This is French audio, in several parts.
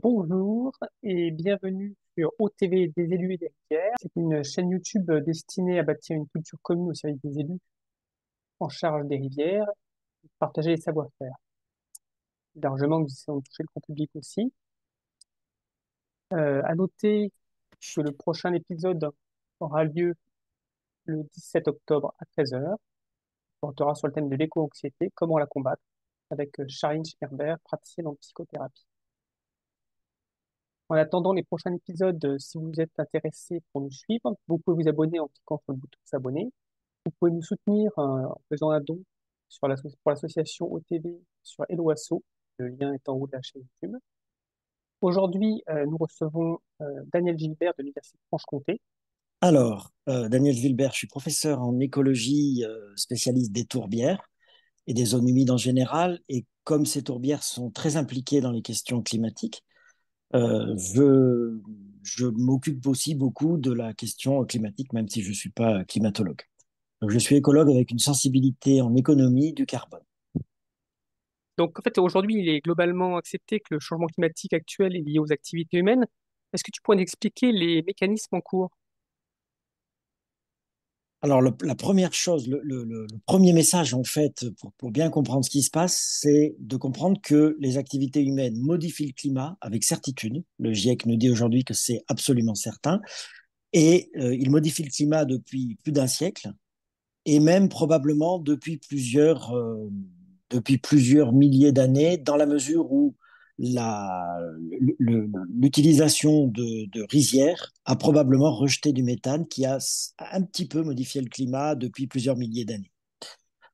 bonjour et bienvenue sur OTV des élus et des rivières. C'est une chaîne YouTube euh, destinée à bâtir une culture commune au service des élus en charge des rivières partager les savoir-faire. Largement, nous essayons de toucher le grand public aussi. Euh, à noter que le prochain épisode aura lieu le 17 octobre à 13h. Il portera sur le thème de l'éco-anxiété, comment la combattre, avec euh, Charine Schmerber, praticienne en psychothérapie. En attendant les prochains épisodes, euh, si vous êtes intéressé pour nous suivre, vous pouvez vous abonner en cliquant sur le bouton s'abonner. Vous pouvez nous soutenir euh, en faisant un don sur pour l'association OTV sur Eloasso. Le lien est en haut de la chaîne YouTube. Aujourd'hui, euh, nous recevons Daniel Gilbert de l'Université de Franche-Comté. Alors, Daniel Gilbert, je suis professeur en écologie, spécialiste des tourbières et des zones humides en général. Et comme ces tourbières sont très impliquées dans les questions climatiques, euh, je, m'occupe aussi beaucoup de la question climatique, même si je ne suis pas climatologue. Donc, je suis écologue avec une sensibilité en économie du carbone. Donc en fait, aujourd'hui, il est globalement accepté que le changement climatique actuel est lié aux activités humaines. Est-ce que tu pourrais expliquer les mécanismes en cours alors, la première chose, le, premier message, en fait, pour, bien comprendre ce qui se passe, c'est de comprendre que les activités humaines modifient le climat avec certitude. Le GIEC nous dit aujourd'hui que c'est absolument certain. Et euh, il modifie le climat depuis plus d'un siècle, et même probablement depuis plusieurs, euh, depuis plusieurs milliers d'années, dans la mesure où l'utilisation de, rizières a probablement rejeté du méthane qui a un petit peu modifié le climat depuis plusieurs milliers d'années.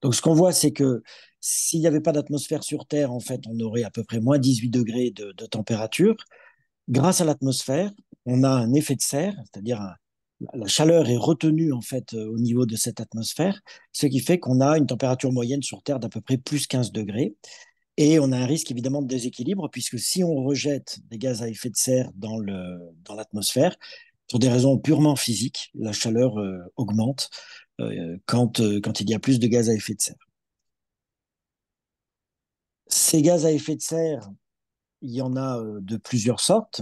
Donc ce qu'on voit, c'est que s'il n'y avait pas d'atmosphère sur Terre, en fait, on aurait à peu près moins 18 degrés de, température. Grâce à l'atmosphère, on a un effet de serre, c'est-à-dire la chaleur est retenue en fait euh, au niveau de cette atmosphère, ce qui fait qu'on a une température moyenne sur Terre d'à peu près plus 15 degrés. Et on a un risque évidemment de déséquilibre, puisque si on rejette des gaz à effet de serre dans l'atmosphère, dans pour des raisons purement physiques, la chaleur euh, augmente euh, quand, euh, quand il y a plus de gaz à effet de serre. Ces gaz à effet de serre, il y en a de plusieurs sortes.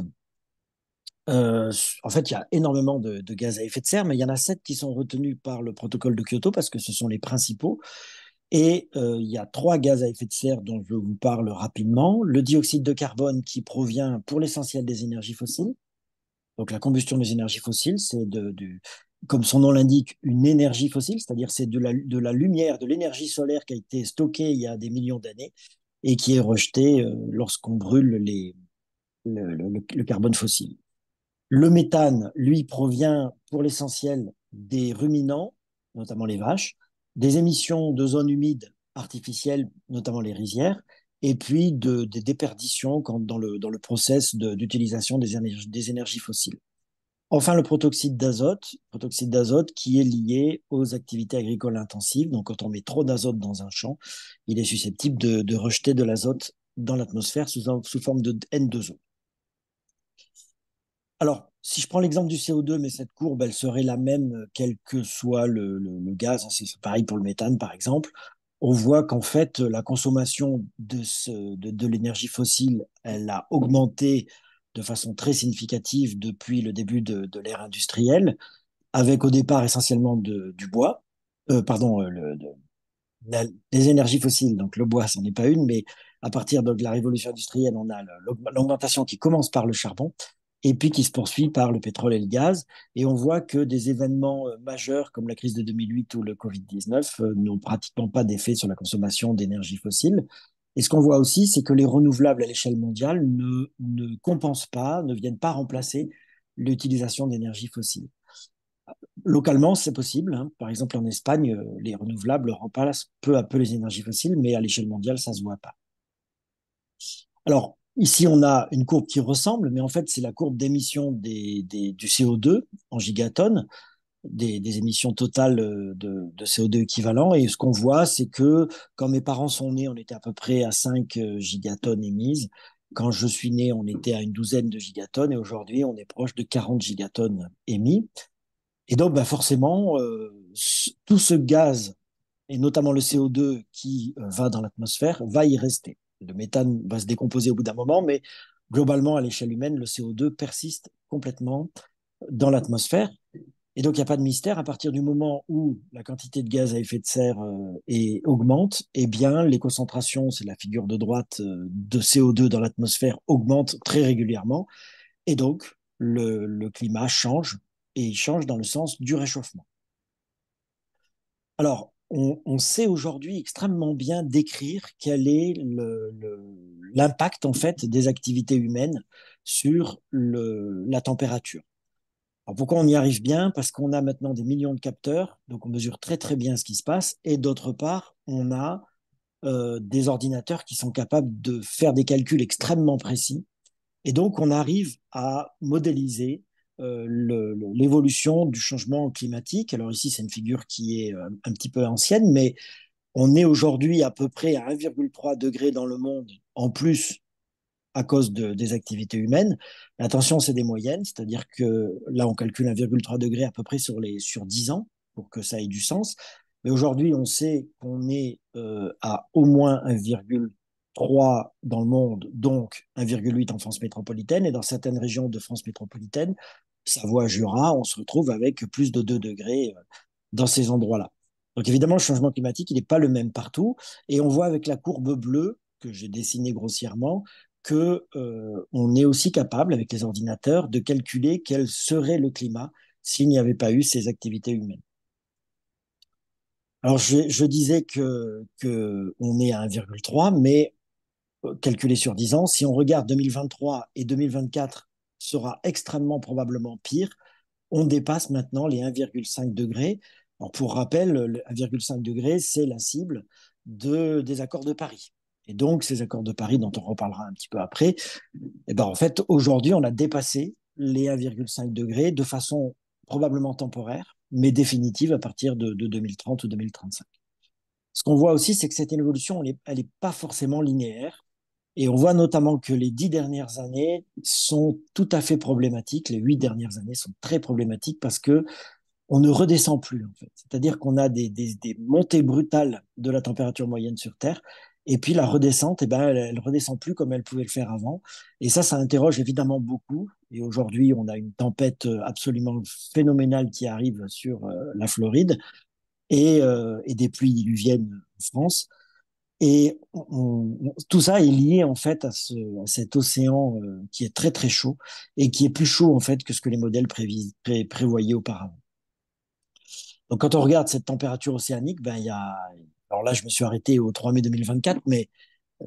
en fait, il y a énormément de, de, gaz à effet de serre, mais il y en a sept qui sont retenus par le protocole de Kyoto parce que ce sont les principaux. Et euh, il y a trois gaz à effet de serre dont je vous parle rapidement. Le dioxyde de carbone qui provient pour l'essentiel des énergies fossiles. Donc la combustion des énergies fossiles, c'est de, comme son nom l'indique, une énergie fossile, c'est-à-dire c'est de la, lumière, de l'énergie solaire qui a été stockée il y a des millions d'années et qui est rejetée euh, lorsqu'on brûle le carbone fossile. Le méthane, lui, provient pour l'essentiel des ruminants, notamment les vaches des émissions de zones humides artificielles, notamment les rizières, et puis des déperditions dans, le, dans le process d'utilisation des, énergies fossiles. Enfin, le protoxyde d'azote, qui est lié aux activités agricoles intensives. Donc, quand on met trop d'azote dans un champ, il est susceptible de, rejeter de l'azote dans l'atmosphère sous, sous, forme de N2O. Alors, si je prends l'exemple du CO2, mais cette courbe, elle serait la même euh, quel que soit le, gaz, hein, c'est pareil pour le méthane par exemple, on voit qu'en fait, euh, la consommation de, l'énergie fossile, elle a augmenté de façon très significative depuis le début de, l'ère industrielle, avec au départ essentiellement du bois, euh, pardon, le, les énergies fossiles, donc le bois, ce n'est pas une, mais à partir de la révolution industrielle, on a l'augmentation qui commence par le charbon, et puis qui se poursuit par le pétrole et le gaz. Et on voit que des événements euh, majeurs comme la crise de 2008 ou le Covid-19 euh, n'ont pratiquement pas d'effet sur la consommation d'énergie fossile. Et ce qu'on voit aussi, c'est que les renouvelables à l'échelle mondiale ne, compensent pas, ne viennent pas remplacer l'utilisation d'énergie fossile. Localement, c'est possible. Hein. Par exemple, en Espagne, euh, les renouvelables remplacent peu à peu les énergies fossiles, mais à l'échelle mondiale, ça ne se voit pas. Alors, Ici, on a une courbe qui ressemble, mais en fait, c'est la courbe d'émission du CO2 en gigatonnes, des, émissions totales euh, de, CO2 équivalent. Et ce qu'on voit, c'est que quand mes parents sont nés, on était à peu près à 5 euh, gigatonnes émises. Quand je suis né, on était à une douzaine de gigatonnes et aujourd'hui, on est proche de 40 gigatonnes émises. Et donc, bah, forcément, euh, tout ce gaz, et notamment le CO2 qui va dans l'atmosphère, va y rester le méthane va se décomposer au bout d'un moment, mais globalement, à l'échelle humaine, le CO2 persiste complètement dans l'atmosphère. Et donc, il n'y a pas de mystère. À partir du moment où la quantité de gaz à effet de serre euh, augmente, eh bien, les concentrations, c'est la figure de droite, euh, de CO2 dans l'atmosphère augmentent très régulièrement. Et donc, le, le climat change, et il change dans le sens du réchauffement. Alors, on, sait aujourd'hui extrêmement bien décrire quel est l'impact en fait des activités humaines sur la température. pourquoi on y arrive bien Parce qu'on a maintenant des millions de capteurs, donc on mesure très très bien ce qui se passe, et d'autre part, on a euh, des ordinateurs qui sont capables de faire des calculs extrêmement précis, et donc on arrive à modéliser euh, l'évolution du changement climatique. Alors ici, c'est une figure qui est euh, un petit peu ancienne, mais on est aujourd'hui à peu près à 1,3 degré dans le monde en plus à cause de, des activités humaines. Attention, c'est des moyennes, c'est-à-dire que là, on calcule 1,3 degré à peu près sur, les, sur 10 ans pour que ça ait du sens. Mais aujourd'hui, on sait qu'on est euh, à au moins 1,3 dans le monde, donc 1,8 en France métropolitaine. Et dans certaines régions de France métropolitaine, Savoie-Jura, on se retrouve avec plus de 2 degrés euh, dans ces endroits-là. Donc évidemment, le changement climatique, il n'est pas le même partout. Et on voit avec la courbe bleue que j'ai dessinée grossièrement que euh, on est aussi capable, avec les ordinateurs, de calculer quel serait le climat s'il n'y avait pas eu ces activités humaines. Alors je, disais que, est à 1,3, mais euh, calculé sur 10 ans, si on regarde 2023 et 2024 sera extrêmement probablement pire. On dépasse maintenant les 1,5 degrés. pour rappel, 1,5 degrés, c'est la cible de, des accords de Paris. Et donc, ces accords de Paris, dont on reparlera un petit peu après, eh ben en fait, aujourd'hui, on a dépassé les 1,5 degrés de façon probablement temporaire, mais définitive à partir de, de 2030 ou 2035. Ce qu'on voit aussi, c'est que cette évolution, elle n'est pas forcément linéaire. Et on voit notamment que les dix dernières années sont tout à fait problématiques. Les huit dernières années sont très problématiques parce que on ne redescend plus, en fait. C'est-à-dire qu'on a des, montées brutales de la température moyenne sur Terre. Et puis la redescente, eh ben, elle ne redescend plus comme elle pouvait le faire avant. Et ça, ça interroge évidemment beaucoup. Et aujourd'hui, on a une tempête euh, absolument phénoménale qui arrive sur euh, la Floride et, euh, et des pluies diluviennes en France. Et tout ça est lié en fait à, ce, cet océan euh, qui est très très chaud et qui est plus chaud en fait que ce que les modèles prévoyaient auparavant. Donc quand on regarde cette température océanique, ben il y a, alors là je me suis arrêté au 3 mai 2024, mais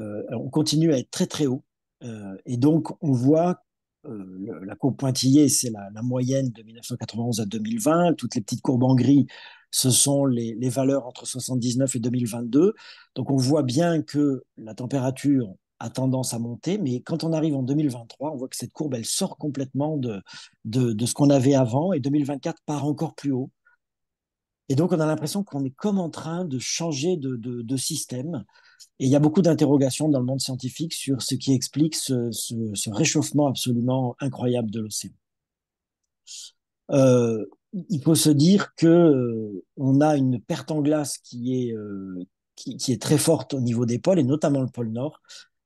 euh, on continue à être très très haut euh, et donc on voit euh, la courbe pointillée, c'est la, la, moyenne de 1991 à 2020, toutes les petites courbes en gris ce sont les, valeurs entre 79 et 2022. Donc on voit bien que la température a tendance à monter, mais quand on arrive en 2023, on voit que cette courbe, elle sort complètement de, de, ce qu'on avait avant, et 2024 part encore plus haut. Et donc on a l'impression qu'on est comme en train de changer de, de système. Et il y a beaucoup d'interrogations dans le monde scientifique sur ce qui explique ce, ce, ce réchauffement absolument incroyable de l'océan. Euh, il faut se dire que euh, on a une perte en glace qui est euh, qui, est très forte au niveau des pôles et notamment le pôle Nord,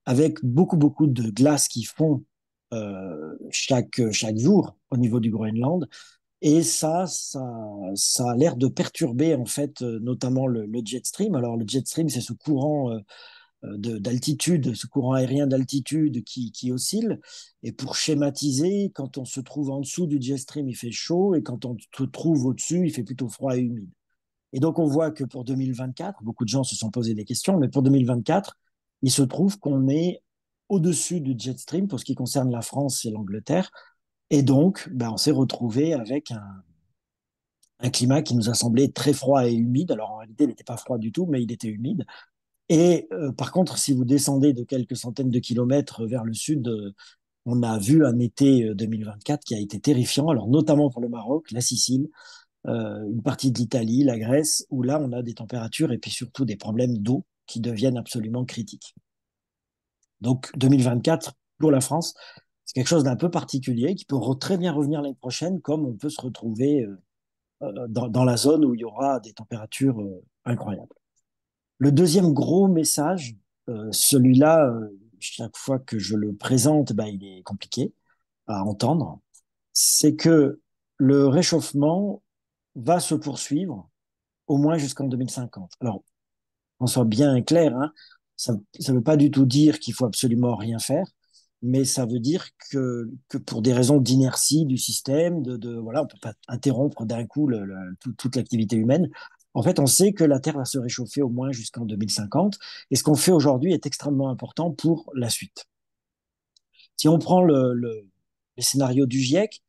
avec beaucoup beaucoup de glace qui fond euh, chaque chaque jour au niveau du Groenland. Et ça, ça, ça a l'air de perturber en fait, euh, notamment le, le jet stream. Alors le jet stream, c'est ce courant euh, d'altitude, ce courant aérien d'altitude qui, qui, oscille. Et pour schématiser, quand on se trouve en dessous du jet stream, il fait chaud, et quand on se trouve au-dessus, il fait plutôt froid et humide. Et donc on voit que pour 2024, beaucoup de gens se sont posé des questions, mais pour 2024, il se trouve qu'on est au-dessus du jet stream pour ce qui concerne la France et l'Angleterre. Et donc, ben, on s'est retrouvé avec un, un climat qui nous a semblé très froid et humide. Alors en réalité, il n'était pas froid du tout, mais il était humide. Et euh, par contre, si vous descendez de quelques centaines de kilomètres euh, vers le sud, euh, on a vu un été 2024 qui a été terrifiant, alors notamment pour le Maroc, la Sicile, une partie de l'Italie, la Grèce, où là, on a des températures et puis surtout des problèmes d'eau qui deviennent absolument critiques. Donc 2024, pour la France, c'est quelque chose d'un peu particulier qui peut très bien revenir l'année prochaine, comme on peut se retrouver dans, la zone où il y aura des températures incroyables. Le deuxième gros message, euh, celui-là, euh, chaque fois que je le présente, bah, il est compliqué à entendre, c'est que le réchauffement va se poursuivre au moins jusqu'en 2050. Alors, on soit bien clair, hein, ça ne veut pas du tout dire qu'il faut absolument rien faire, mais ça veut dire que, pour des raisons d'inertie du système, de, de voilà, on peut pas interrompre d'un coup toute l'activité humaine. En fait, on sait que la Terre va se réchauffer au moins jusqu'en 2050, et ce qu'on fait aujourd'hui est extrêmement important pour la suite. Si on prend le, scénario du GIEC,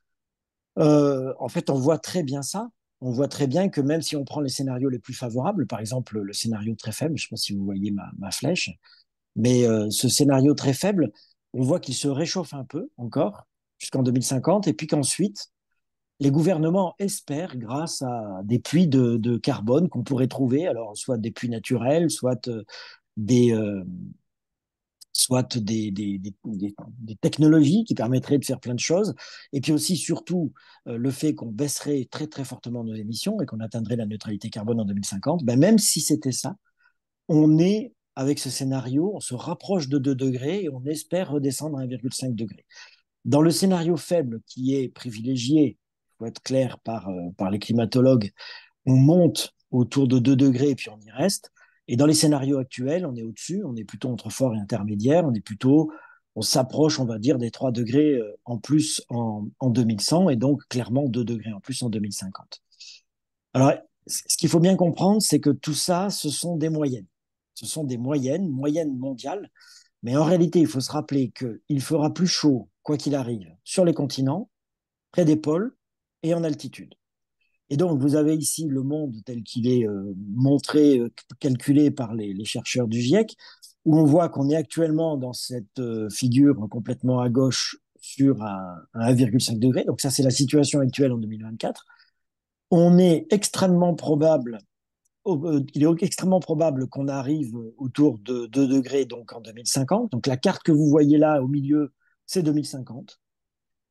euh, en fait, on voit très bien ça. On voit très bien que même si on prend les scénarios les plus favorables, par exemple le scénario très faible, je ne sais pas si vous voyez ma, flèche, mais euh, ce scénario très faible, on voit qu'il se réchauffe un peu encore jusqu'en 2050, et puis qu'ensuite, les gouvernements espèrent, grâce à des puits de, carbone qu'on pourrait trouver, alors soit des puits naturels, soit euh, euh, des, des, des, technologies qui permettraient de faire plein de choses, et puis aussi surtout euh, le fait qu'on baisserait très très fortement nos émissions et qu'on atteindrait la neutralité carbone en 2050, ben même si c'était ça, on est avec ce scénario, on se rapproche de 2 degrés et on espère redescendre à 1,5 degré. Dans le scénario faible qui est privilégié pour être clair, par, euh, par les climatologues, on monte autour de 2 degrés et puis on y reste. Et dans les scénarios actuels, on est au-dessus, on est plutôt entre fort et intermédiaire, on est plutôt, on s'approche, on va dire, des 3 euh, degrés en plus en, en 2100 et donc clairement 2 degrés en plus en 2050. Alors, ce qu'il faut bien comprendre, c'est que tout ça, ce sont des moyennes. Ce sont des moyennes, moyennes mondiales. Mais en réalité, il faut se rappeler qu'il fera plus chaud, quoi qu'il arrive, sur les continents, près des pôles, et en altitude. Et donc, vous avez ici le monde tel qu'il est euh, montré, euh, calculé par les, chercheurs du GIEC, où on voit qu'on est actuellement dans cette euh, figure complètement à gauche sur un, 1,5 degré. Donc ça, c'est la situation actuelle en 2024. On est extrêmement probable, il est extrêmement probable qu'on arrive autour de 2 degrés donc en 2050. Donc la carte que vous voyez là au milieu, c'est 2050,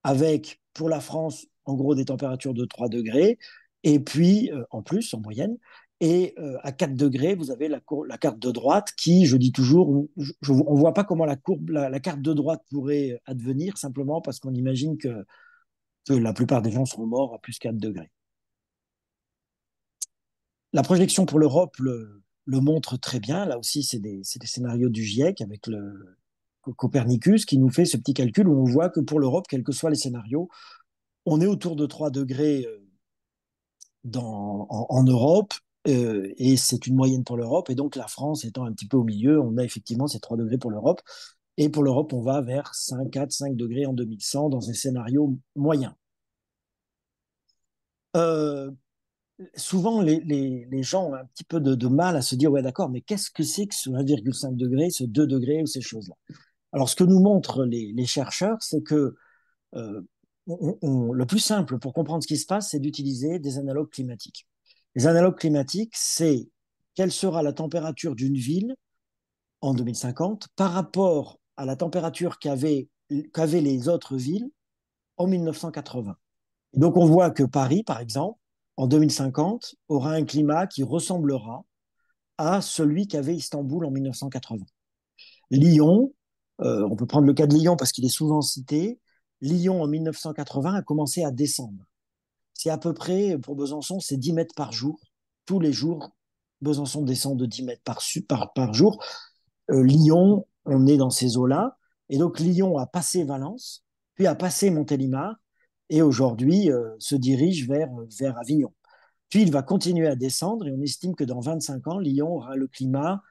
avec pour la France en gros des températures de 3 degrés, et puis euh, en plus, en moyenne, et euh, à 4 degrés, vous avez la, carte de droite qui, je dis toujours, on ne voit pas comment la, courbe, la, carte de droite pourrait euh, advenir, simplement parce qu'on imagine que, la plupart des gens seront morts à plus 4 degrés. La projection pour l'Europe le, montre très bien. Là aussi, c'est des, scénarios du GIEC avec le Copernicus qui nous fait ce petit calcul où on voit que pour l'Europe, quels que soient les scénarios, on est autour de 3 degrés euh, en, Europe, euh, et c'est une moyenne pour l'Europe, et donc la France étant un petit peu au milieu, on a effectivement ces 3 degrés pour l'Europe, et pour l'Europe, on va vers 5, 4, 5 degrés en 2100 dans un scénario moyen. Euh, souvent, les, gens ont un petit peu de, mal à se dire, ouais d'accord, mais qu'est-ce que c'est que ce 1,5 degré, ce 2 degrés ou ces choses-là Alors ce que nous montrent les, chercheurs, c'est que le plus simple pour comprendre ce qui se passe, c'est d'utiliser des analogues climatiques. Les analogues climatiques, c'est quelle sera la température d'une ville en 2050 par rapport à la température qu'avaient les autres villes en 1980. Et donc on voit que Paris, par exemple, en 2050, aura un climat qui ressemblera à celui qu'avait Istanbul en 1980. Lyon, euh, on peut prendre le cas de Lyon parce qu'il est souvent cité, Lyon en 1980 a commencé à descendre. C'est à peu près, pour Besançon, c'est 10 mètres par jour. Tous les jours, Besançon descend de 10 mètres par, jour. Euh, Lyon, on est dans ces eaux-là. Et donc Lyon a passé Valence, puis a passé Montélimar, et aujourd'hui euh, se dirige vers, vers Avignon. Puis il va continuer à descendre, et on estime que dans 25 ans, Lyon aura le climat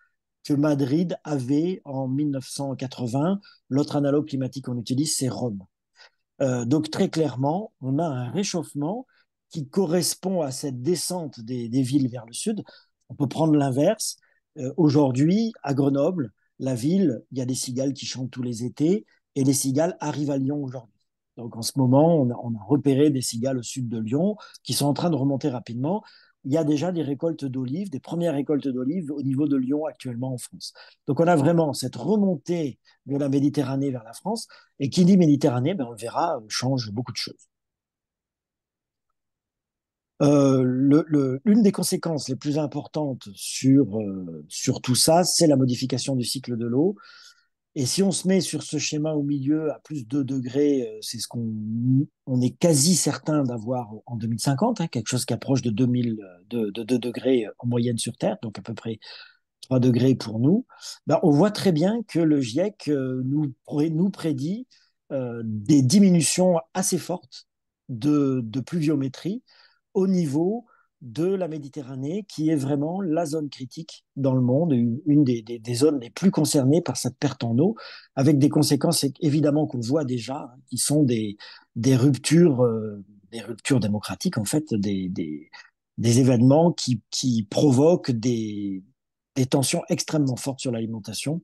que Madrid avait en 1980. L'autre analogue climatique qu'on utilise, c'est Rome. Euh, donc très clairement, on a un réchauffement qui correspond à cette descente des, villes vers le sud. On peut prendre l'inverse. Euh, aujourd'hui, à Grenoble, la ville, il y a des cigales qui chantent tous les étés, et les cigales arrivent à Lyon aujourd'hui. Donc en ce moment, on a, repéré des cigales au sud de Lyon qui sont en train de remonter rapidement il y a déjà des récoltes d'olives, des premières récoltes d'olives au niveau de Lyon actuellement en France. Donc on a vraiment cette remontée de la Méditerranée vers la France, et qui dit Méditerranée, ben on verra, euh, change beaucoup de choses. Euh, L'une des conséquences les plus importantes euh, sur tout ça, c'est la modification du cycle de l'eau. Et si on se met sur ce schéma au milieu à plus de 2 degrés, euh, c'est ce qu'on est quasi certain d'avoir en 2050, hein, quelque chose qui approche de, 2000, 2 euh, degrés euh, en moyenne sur Terre, donc à peu près 3 degrés pour nous, bah, on voit très bien que le GIEC nous, nous prédit des diminutions assez fortes de, de pluviométrie au niveau de la Méditerranée, qui est vraiment la zone critique dans le monde, une, des, zones les plus concernées par cette perte en eau, avec des conséquences évidemment qu'on voit déjà, hein, qui sont des, ruptures, euh, des ruptures démocratiques, en fait, des, événements qui, provoquent des, tensions extrêmement fortes sur l'alimentation.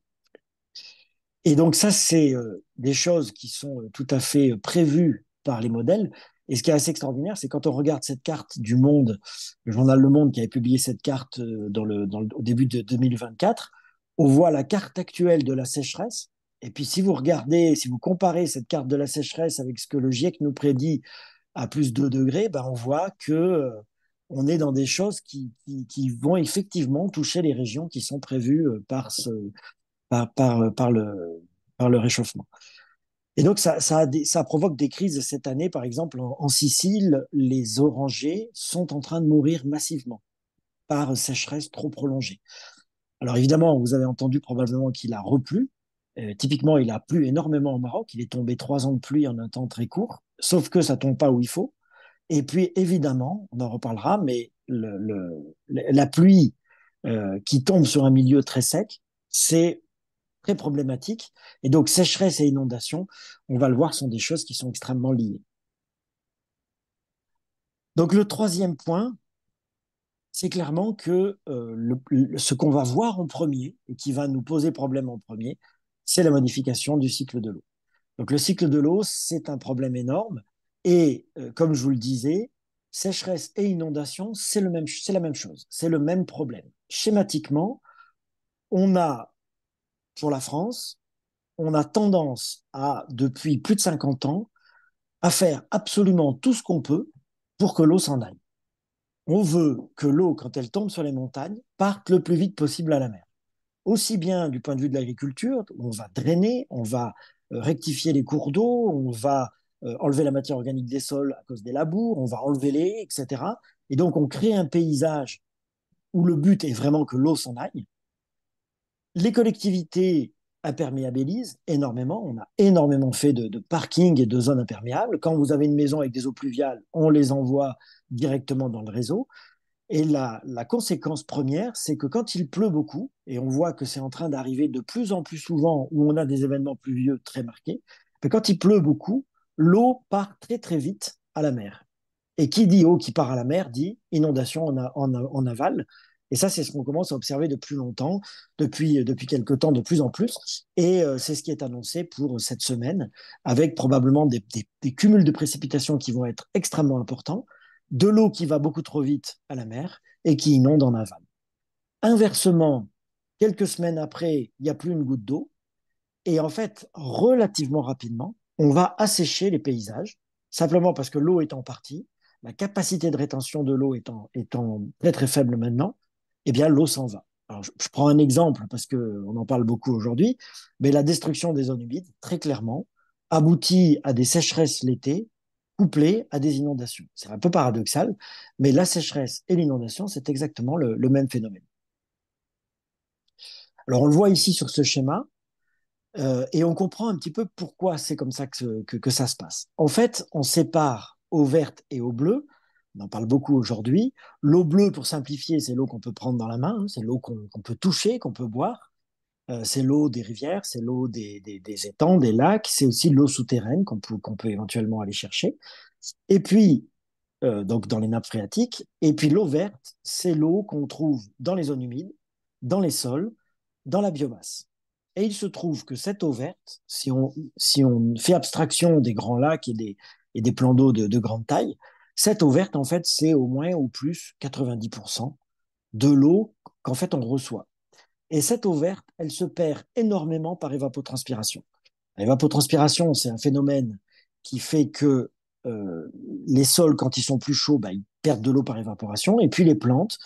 Et donc ça, c'est euh, des choses qui sont euh, tout à fait prévues par les modèles, et ce qui est assez extraordinaire, c'est quand on regarde cette carte du Monde, le journal Le Monde qui avait publié cette carte euh, dans le, au début de 2024, on voit la carte actuelle de la sécheresse. Et puis si vous regardez, si vous comparez cette carte de la sécheresse avec ce que le GIEC nous prédit à plus de 2 degrés, ben, on voit que euh, on est dans des choses qui, vont effectivement toucher les régions qui sont prévues euh, par, par le réchauffement. Et donc, ça, ça, provoque des crises. Cette année, par exemple, en, Sicile, les orangers sont en train de mourir massivement par sécheresse trop prolongée. Alors, évidemment, vous avez entendu probablement qu'il a replu. Euh, typiquement, il a plu énormément au Maroc. Il est tombé trois ans de pluie en un temps très court, sauf que ça tombe pas où il faut. Et puis, évidemment, on en reparlera, mais le, la pluie euh, qui tombe sur un milieu très sec, c'est très problématique. Et donc, sécheresse et inondation, on va le voir, sont des choses qui sont extrêmement liées. Donc, le troisième point, c'est clairement que euh, ce qu'on va voir en premier et qui va nous poser problème en premier, c'est la modification du cycle de l'eau. Donc, le cycle de l'eau, c'est un problème énorme. Et euh, comme je vous le disais, sécheresse et inondation, c'est la même chose. C'est le même problème. Schématiquement, on a pour la France, on a tendance à, depuis plus de 50 ans, à faire absolument tout ce qu'on peut pour que l'eau s'en aille. On veut que l'eau, quand elle tombe sur les montagnes, parte le plus vite possible à la mer. Aussi bien du point de vue de l'agriculture, on va drainer, on va euh, rectifier les cours d'eau, on va euh, enlever la matière organique des sols à cause des labours, on va enlever les etc. Et donc on crée un paysage où le but est vraiment que l'eau s'en aille les collectivités imperméabilisent énormément. On a énormément fait de, de parkings et de zones imperméables. Quand vous avez une maison avec des eaux pluviales, on les envoie directement dans le réseau. Et la, conséquence première, c'est que quand il pleut beaucoup, et on voit que c'est en train d'arriver de plus en plus souvent où on a des événements pluvieux très marqués, quand il pleut beaucoup, l'eau part très très vite à la mer. Et qui dit eau qui part à la mer dit inondation en aval. Et ça, c'est ce qu'on commence à observer de plus longtemps, depuis, euh, depuis quelques temps de plus en plus. Et euh, c'est ce qui est annoncé pour euh, cette semaine, avec probablement des, cumuls de précipitations qui vont être extrêmement importants, de l'eau qui va beaucoup trop vite à la mer et qui inonde en aval. Inversement, quelques semaines après, il n'y a plus une goutte d'eau. Et en fait, relativement rapidement, on va assécher les paysages, simplement parce que l'eau est en partie, la capacité de rétention de l'eau étant, étant très très faible maintenant, eh bien l'eau s'en va. je, prends un exemple parce qu'on en parle beaucoup aujourd'hui, mais la destruction des zones humides, très clairement, aboutit à des sécheresses l'été, couplées à des inondations. C'est un peu paradoxal, mais la sécheresse et l'inondation, c'est exactement le, même phénomène. Alors on le voit ici sur ce schéma, euh, et on comprend un petit peu pourquoi c'est comme ça que, que, ça se passe. En fait, on sépare eau verte et eau bleue on en parle beaucoup aujourd'hui. L'eau bleue, pour simplifier, c'est l'eau qu'on peut prendre dans la main, hein. c'est l'eau qu'on peut toucher, qu'on peut boire. Euh, c'est l'eau des rivières, c'est l'eau des, étangs, des lacs, c'est aussi l'eau souterraine qu'on peut, éventuellement aller chercher. Et puis, euh, donc dans les nappes phréatiques, et puis l'eau verte, c'est l'eau qu'on trouve dans les zones humides, dans les sols, dans la biomasse. Et il se trouve que cette eau verte, si on, fait abstraction des grands lacs et des, plans d'eau de grande taille, cette eau verte, en fait, c'est au moins ou plus 90% de l'eau qu'en fait on reçoit. Et cette eau verte, elle se perd énormément par évapotranspiration. L'évapotranspiration, c'est un phénomène qui fait que euh, les sols, quand ils sont plus chauds, bah, ils perdent de l'eau par évaporation. Et puis les plantes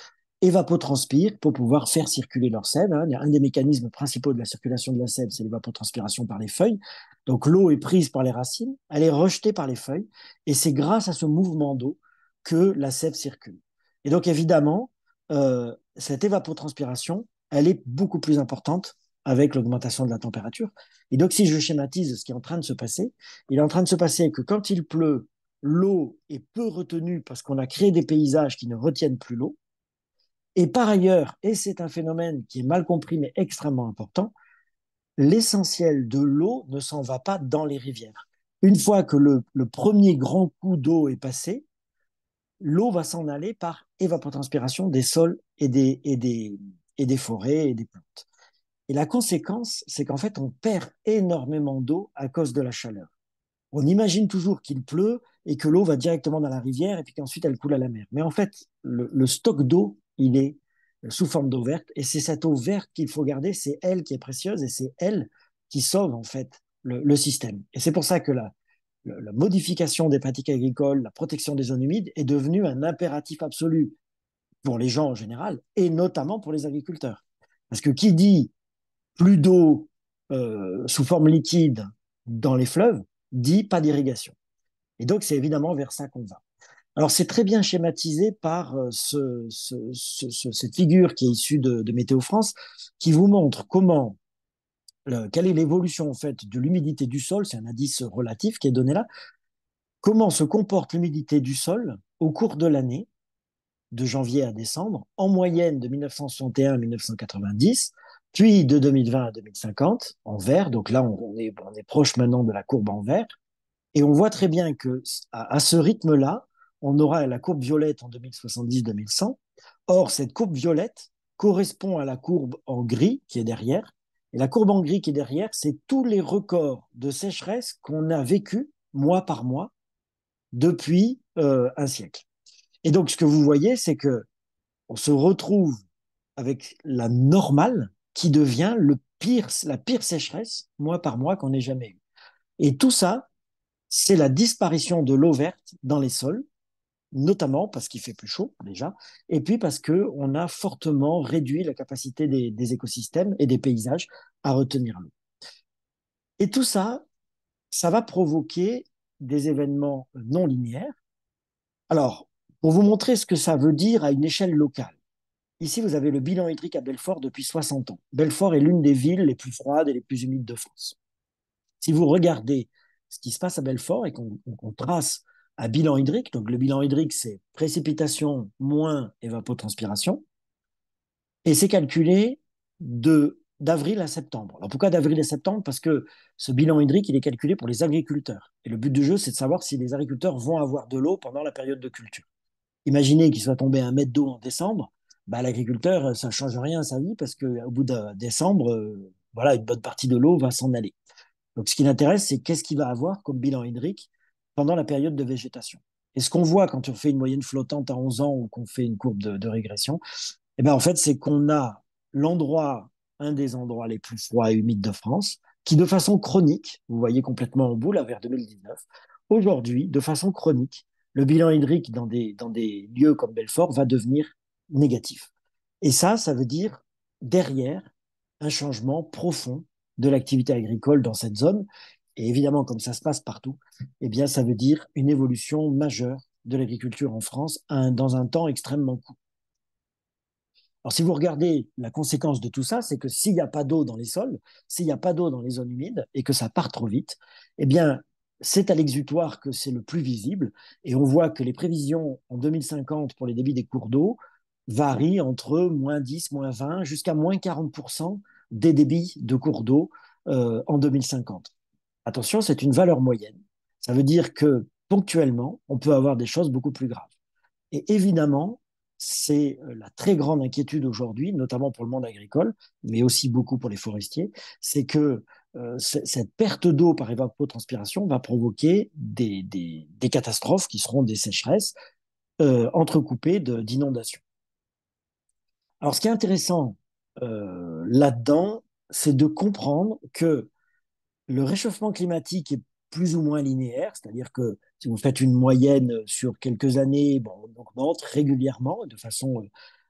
évapotranspirent pour pouvoir faire circuler leur sève. Hein. Un des mécanismes principaux de la circulation de la sève, c'est l'évapotranspiration par les feuilles. Donc l'eau est prise par les racines, elle est rejetée par les feuilles, et c'est grâce à ce mouvement d'eau que la sève circule. Et donc évidemment, euh, cette évapotranspiration, elle est beaucoup plus importante avec l'augmentation de la température. Et donc si je schématise ce qui est en train de se passer, il est en train de se passer que quand il pleut, l'eau est peu retenue parce qu'on a créé des paysages qui ne retiennent plus l'eau. Et par ailleurs, et c'est un phénomène qui est mal compris mais extrêmement important, l'essentiel de l'eau ne s'en va pas dans les rivières. Une fois que le, premier grand coup d'eau est passé, l'eau va s'en aller par évapotranspiration des sols et des, des, et des forêts et des plantes. Et la conséquence, c'est qu'en fait, on perd énormément d'eau à cause de la chaleur. On imagine toujours qu'il pleut et que l'eau va directement dans la rivière et puis qu'ensuite elle coule à la mer. Mais en fait, le, le stock d'eau, il est sous forme d'eau verte. Et c'est cette eau verte qu'il faut garder, c'est elle qui est précieuse et c'est elle qui sauve en fait le, système. Et c'est pour ça que la, modification des pratiques agricoles, la protection des zones humides est devenue un impératif absolu pour les gens en général et notamment pour les agriculteurs. Parce que qui dit plus d'eau euh, sous forme liquide dans les fleuves dit pas d'irrigation. Et donc c'est évidemment vers ça qu'on va. Alors c'est très bien schématisé par euh, ce, cette figure qui est issue de, Météo France, qui vous montre comment, quelle est l'évolution en fait de l'humidité du sol, c'est un indice relatif qui est donné là, comment se comporte l'humidité du sol au cours de l'année, de janvier à décembre, en moyenne de 1961 à 1990, puis de 2020 à 2050 en vert. Donc là, on, est, on est proche maintenant de la courbe en vert. Et on voit très bien que à ce rythme-là, on aura la courbe violette en 2070-2100. Or, cette courbe violette correspond à la courbe en gris qui est derrière. Et la courbe en gris qui est derrière, c'est tous les records de sécheresse qu'on a vécu mois par mois depuis euh, un siècle. Et donc, ce que vous voyez, c'est que on se retrouve avec la normale qui devient le pire, la pire sécheresse mois par mois qu'on ait jamais eue. Et tout ça, c'est la disparition de l'eau verte dans les sols notamment parce qu'il fait plus chaud déjà, et puis parce qu'on a fortement réduit la capacité des, écosystèmes et des paysages à retenir l'eau. Et tout ça, ça va provoquer des événements non linéaires. Alors, pour vous montrer ce que ça veut dire à une échelle locale, ici vous avez le bilan hydrique à Belfort depuis 60 ans. Belfort est l'une des villes les plus froides et les plus humides de France. Si vous regardez ce qui se passe à Belfort et qu'on trace à bilan hydrique. Donc le bilan hydrique, c'est précipitation moins évapotranspiration. Et c'est calculé de d'avril à septembre. Alors pourquoi d'avril à septembre Parce que ce bilan hydrique, il est calculé pour les agriculteurs. Et le but du jeu, c'est de savoir si les agriculteurs vont avoir de l'eau pendant la période de culture. Imaginez qu'il soit tombé un mètre d'eau en décembre, bah, l'agriculteur, euh, ça ne change rien à sa vie parce qu'au euh, bout de décembre, euh, voilà, une bonne partie de l'eau va s'en aller. Donc ce qui l'intéresse, c'est qu'est-ce qu'il va avoir comme bilan hydrique pendant la période de végétation. Et ce qu'on voit quand on fait une moyenne flottante à 11 ans ou qu'on fait une courbe de, régression, eh ben en fait, c'est qu'on a l'endroit, un des endroits les plus froids et humides de France, qui de façon chronique, vous voyez complètement en boule vers 2019, aujourd'hui, de façon chronique, le bilan hydrique dans des, dans des lieux comme Belfort va devenir négatif. Et ça, ça veut dire derrière un changement profond de l'activité agricole dans cette zone et évidemment, comme ça se passe partout, eh bien, ça veut dire une évolution majeure de l'agriculture en France dans un temps extrêmement court. Alors, si vous regardez la conséquence de tout ça, c'est que s'il n'y a pas d'eau dans les sols, s'il n'y a pas d'eau dans les zones humides et que ça part trop vite, eh bien, c'est à l'exutoire que c'est le plus visible. Et on voit que les prévisions en 2050 pour les débits des cours d'eau varient entre moins 10, moins 20, jusqu'à moins 40% des débits de cours d'eau euh, en 2050. Attention, c'est une valeur moyenne. Ça veut dire que ponctuellement, on peut avoir des choses beaucoup plus graves. Et évidemment, c'est euh, la très grande inquiétude aujourd'hui, notamment pour le monde agricole, mais aussi beaucoup pour les forestiers, c'est que euh, cette perte d'eau par évapotranspiration va provoquer des, catastrophes qui seront des sécheresses euh, entrecoupées d'inondations. Alors ce qui est intéressant euh, là-dedans, c'est de comprendre que le réchauffement climatique est plus ou moins linéaire, c'est-à-dire que si vous faites une moyenne sur quelques années, bon, on augmente régulièrement de façon euh,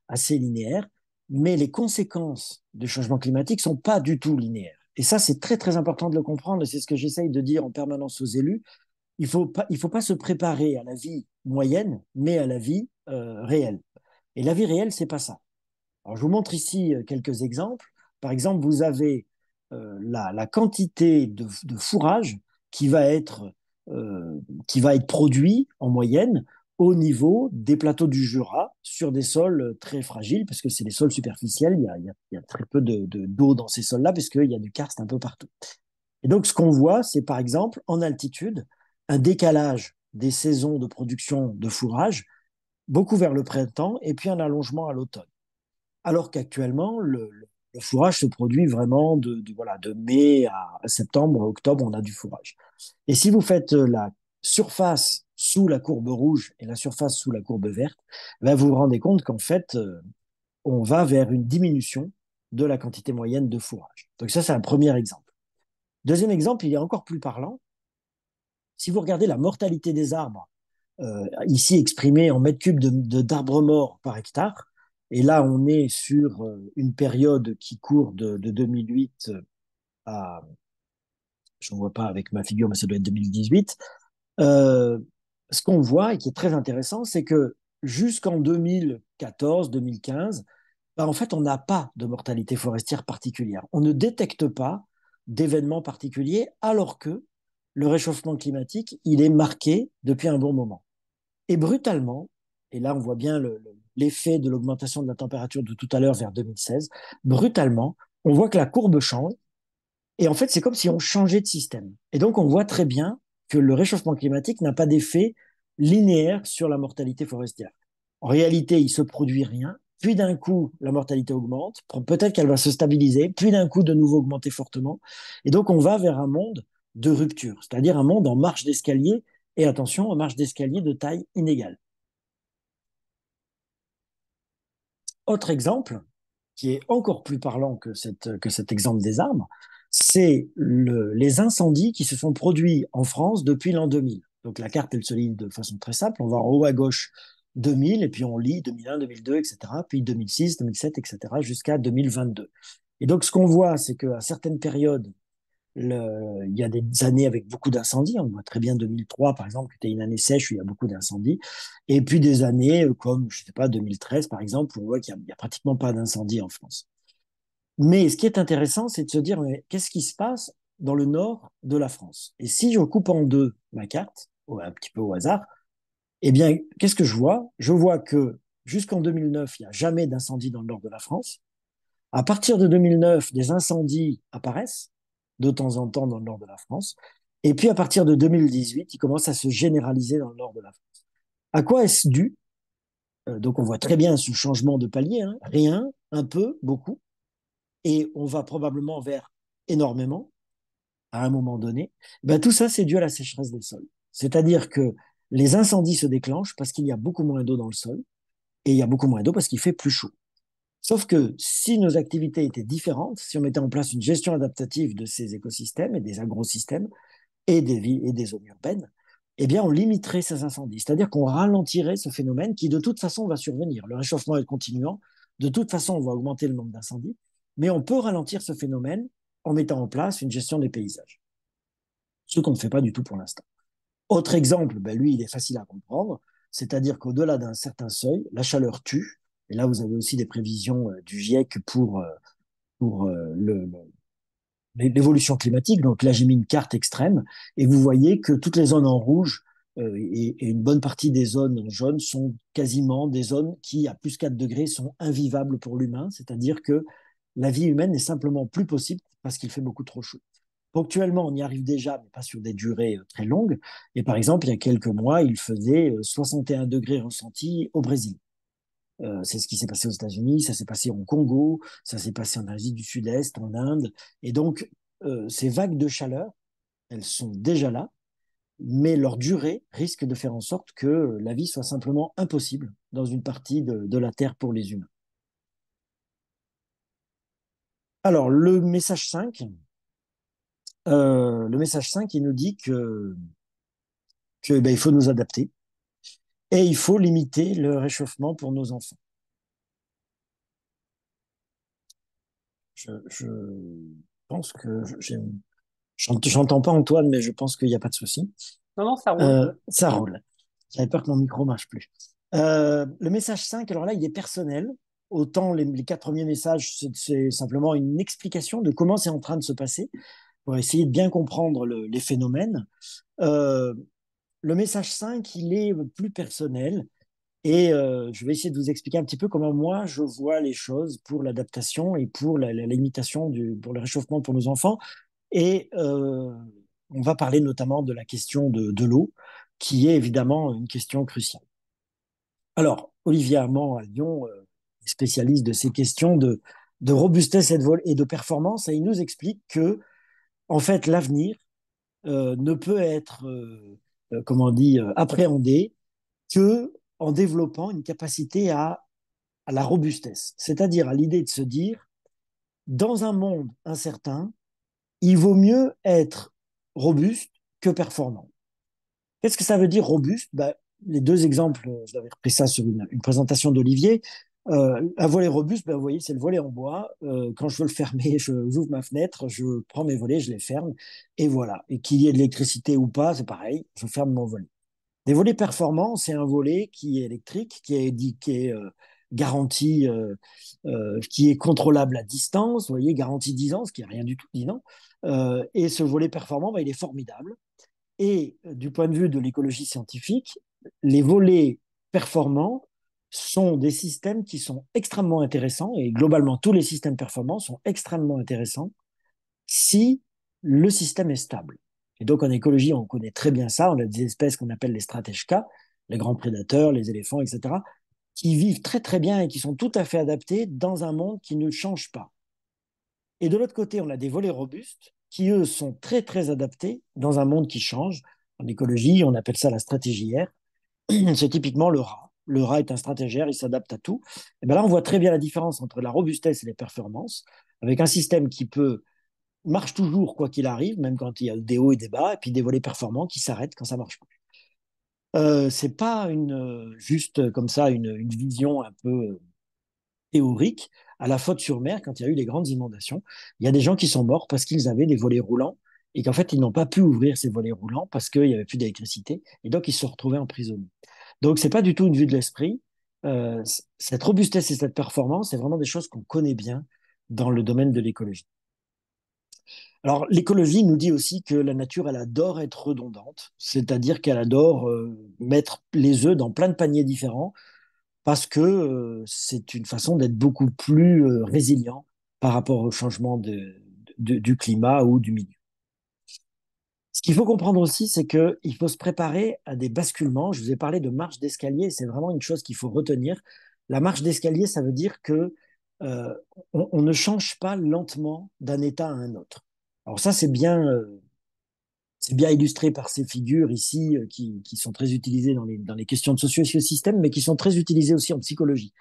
assez linéaire, mais les conséquences du changement climatique sont pas du tout linéaires. Et ça, c'est très très important de le comprendre, et c'est ce que j'essaye de dire en permanence aux élus. Il faut faut pas se préparer à la vie moyenne, mais à la vie euh, réelle. Et la vie réelle, c'est pas ça. Alors, je vous montre ici euh, quelques exemples. Par exemple, vous avez euh, la, quantité de, fourrage qui va être euh, qui va être produit en moyenne au niveau des plateaux du Jura sur des sols très fragiles, parce que c'est des sols superficiels, il y a, très peu d'eau de, d'eau dans ces sols-là, parce qu'il y a du karst un peu partout. Et donc ce qu'on voit, c'est par exemple en altitude, un décalage des saisons de production de fourrage, beaucoup vers le printemps, et puis un allongement à l'automne. Alors qu'actuellement, le, le fourrage se produit vraiment de, voilà, de mai à septembre, octobre, on a du fourrage. Et si vous faites euh, la surface sous la courbe rouge et la surface sous la courbe verte, eh ben, vous vous rendez compte qu'en fait, euh, on va vers une diminution de la quantité moyenne de fourrage. Donc ça, c'est un premier exemple. Deuxième exemple, il est encore plus parlant. Si vous regardez la mortalité des arbres, euh, ici exprimée en mètres cubes d'arbres morts par hectare, et là, on est sur euh, une période qui court de, 2008 euh, à, je ne vois pas avec ma figure, mais ça doit être 2018. Euh, ce qu'on voit et qui est très intéressant, c'est que jusqu'en 2014-2015, bah, en fait, on n'a pas de mortalité forestière particulière. On ne détecte pas d'événements particuliers, alors que le réchauffement climatique, il est marqué depuis un bon moment. Et brutalement, et là, on voit bien le l'effet de l'augmentation de la température de tout à l'heure vers 2016, brutalement, on voit que la courbe change. Et en fait, c'est comme si on changeait de système. Et donc, on voit très bien que le réchauffement climatique n'a pas d'effet linéaire sur la mortalité forestière. En réalité, il se produit rien. Puis d'un coup, la mortalité augmente. Peut-être qu'elle va se stabiliser. Puis d'un coup, de nouveau augmenter fortement. Et donc, on va vers un monde de rupture, c'est-à-dire un monde en marche d'escalier. Et attention, en marche d'escalier de taille inégale. Autre exemple, qui est encore plus parlant que, cette, que cet exemple des armes, c'est le, les incendies qui se sont produits en France depuis l'an 2000. Donc la carte, elle se lit de façon très simple. On va en haut à gauche 2000, et puis on lit 2001, 2002, etc., puis 2006, 2007, etc., jusqu'à 2022. Et donc ce qu'on voit, c'est qu'à certaines périodes, il y a des années avec beaucoup d'incendies. Hein. On voit très bien 2003, par exemple, qui était une année sèche où il y a beaucoup d'incendies. Et puis des années euh, comme, je sais pas, 2013, par exemple, où on voit qu'il n'y a, a, pratiquement pas d'incendies en France. Mais ce qui est intéressant, c'est de se dire, qu'est-ce qui se passe dans le nord de la France Et si je coupe en deux ma carte, un petit peu au hasard, eh bien, qu'est-ce que je vois Je vois que jusqu'en 2009, il n'y a jamais d'incendie dans le nord de la France. À partir de 2009, des incendies apparaissent de temps en temps dans le nord de la France. Et puis à partir de 2018, il commence à se généraliser dans le nord de la France. À quoi est-ce dû euh, Donc on voit très bien ce changement de palier, hein. rien, un peu, beaucoup. Et on va probablement vers énormément à un moment donné. Ben, tout ça, c'est dû à la sécheresse des sols. C'est-à-dire que les incendies se déclenchent parce qu'il y a beaucoup moins d'eau dans le sol et il y a beaucoup moins d'eau parce qu'il fait plus chaud. Sauf que si nos activités étaient différentes, si on mettait en place une gestion adaptative de ces écosystèmes et des agrosystèmes et des villes et des zones urbaines, eh bien, on limiterait ces incendies. C'est-à-dire qu'on ralentirait ce phénomène qui, de toute façon, va survenir. Le réchauffement est continuant. De toute façon, on va augmenter le nombre d'incendies. Mais on peut ralentir ce phénomène en mettant en place une gestion des paysages. Ce qu'on ne fait pas du tout pour l'instant. Autre exemple, ben, lui, il est facile à comprendre. C'est-à-dire qu'au-delà d'un certain seuil, la chaleur tue et là, vous avez aussi des prévisions euh, du GIEC pour, euh, pour euh, le, l'évolution climatique. Donc là, j'ai mis une carte extrême et vous voyez que toutes les zones en rouge et, et, une bonne partie des zones jaune sont quasiment des zones qui, à plus 4 degrés, sont invivables pour l'humain, c'est-à-dire que la vie humaine n'est simplement plus possible parce qu'il fait beaucoup trop chaud. Ponctuellement, on y arrive déjà, mais pas sur des durées très longues. Et par exemple, il y a quelques mois, il faisait 61 degrés ressentis au Brésil. Euh, c'est ce qui s'est passé aux États-Unis, ça s'est passé au Congo, ça s'est passé en Asie du Sud-Est, en Inde. Et donc, euh, ces vagues de chaleur, elles sont déjà là, mais leur durée risque de faire en sorte que la vie soit simplement impossible dans une partie de, la Terre pour les humains. Alors, le message 5, euh, le message 5, il nous dit que, que ben, il faut nous adapter et il faut limiter le réchauffement pour nos enfants. Je, pense que j'entends pas Antoine, mais je pense qu'il n'y a pas de souci. Non, non, ça roule. Euh, ça roule. J'avais peur que mon micro ne marche plus. Euh, le message 5, alors là, il est personnel. Autant les, quatre premiers messages, c'est simplement une explication de comment c'est en train de se passer pour essayer de bien comprendre les phénomènes. Euh, le message 5, il est plus personnel. Et euh, je vais essayer de vous expliquer un petit peu comment moi je vois les choses pour l'adaptation et pour la, limitation du, pour le réchauffement pour nos enfants. Et euh, on va parler notamment de la question de, de l'eau, qui est évidemment une question cruciale. Alors, Olivier Armand à Lyon, euh, spécialiste de ces questions de, de robustesse et de, performance, il nous explique que, en fait, l'avenir ne peut être euh, comment dit, euh, appréhender que en développant une capacité à, à la robustesse, c'est-à-dire à, l'idée de se dire, dans un monde incertain, il vaut mieux être robuste que performant. Qu'est-ce que ça veut dire robuste ben, Les deux exemples, euh, j'avais repris ça sur une présentation d'Olivier, euh, un volet robuste, ben, vous voyez, c'est le volet en bois. Euh, quand je veux le fermer, je j'ouvre ma fenêtre, je prends mes volets, je les ferme, et voilà. Et qu'il y ait de l'électricité ou pas, c'est pareil, je ferme mon volet. Des volets performants, c'est un volet qui est électrique, qui est, qui est euh, qui est contrôlable à distance, vous voyez, garantie 10 ans, ce qui n'est rien du tout 10 ans. et ce volet performant, ben, il est formidable. Et du point de vue de l'écologie scientifique, les volets performants sont des systèmes qui sont extrêmement intéressants, et globalement tous les systèmes performants sont extrêmement intéressants si le système est stable. Et donc en écologie, on connaît très bien ça, on a des espèces qu'on appelle les stratèges K, les grands prédateurs, les éléphants, etc., qui vivent très très bien et qui sont tout à fait adaptés dans un monde qui ne change pas. Et de l'autre côté, on a des volets robustes qui, eux, sont très très adaptés dans un monde qui change. En écologie, on appelle ça la stratégie R. C'est typiquement le rat le rat est un stratégère, il s'adapte à tout. Et bien là, on voit très bien la différence entre la robustesse et les performances, avec un système qui peut marche toujours quoi qu'il arrive, même quand il y a des hauts et des bas, et puis des volets performants qui s'arrêtent quand ça marche plus. Euh, c'est pas une euh, juste comme ça une, vision un peu euh, théorique à la faute sur mer quand il y a eu les grandes inondations. Il y a des gens qui sont morts parce qu'ils avaient des volets roulants et qu'en fait ils n'ont pas pu ouvrir ces volets roulants parce qu'il y avait plus d'électricité et donc ils se retrouvaient emprisonnés. Donc, c'est pas du tout une vue de l'esprit. Euh, cette robustesse et cette performance, c'est vraiment des choses qu'on connaît bien dans le domaine de l'écologie. Alors, l'écologie nous dit aussi que la nature, elle adore être redondante, c'est-à-dire qu'elle adore euh, mettre les œufs dans plein de paniers différents, parce que euh, c'est une façon d'être beaucoup plus résilient par rapport au changement du climat ou du milieu. Ce qu'il faut comprendre aussi, c'est qu'il faut se préparer à des basculements. Je vous ai parlé de marche d'escalier, c'est vraiment une chose qu'il faut retenir. La marche d'escalier, ça veut dire que euh, on, ne change pas lentement d'un état à un autre. Alors ça, c'est bien, euh, c'est bien illustré par ces figures ici euh, qui, sont très utilisées dans les, dans les questions de socio-système, mais qui sont très utilisées aussi en psychologie.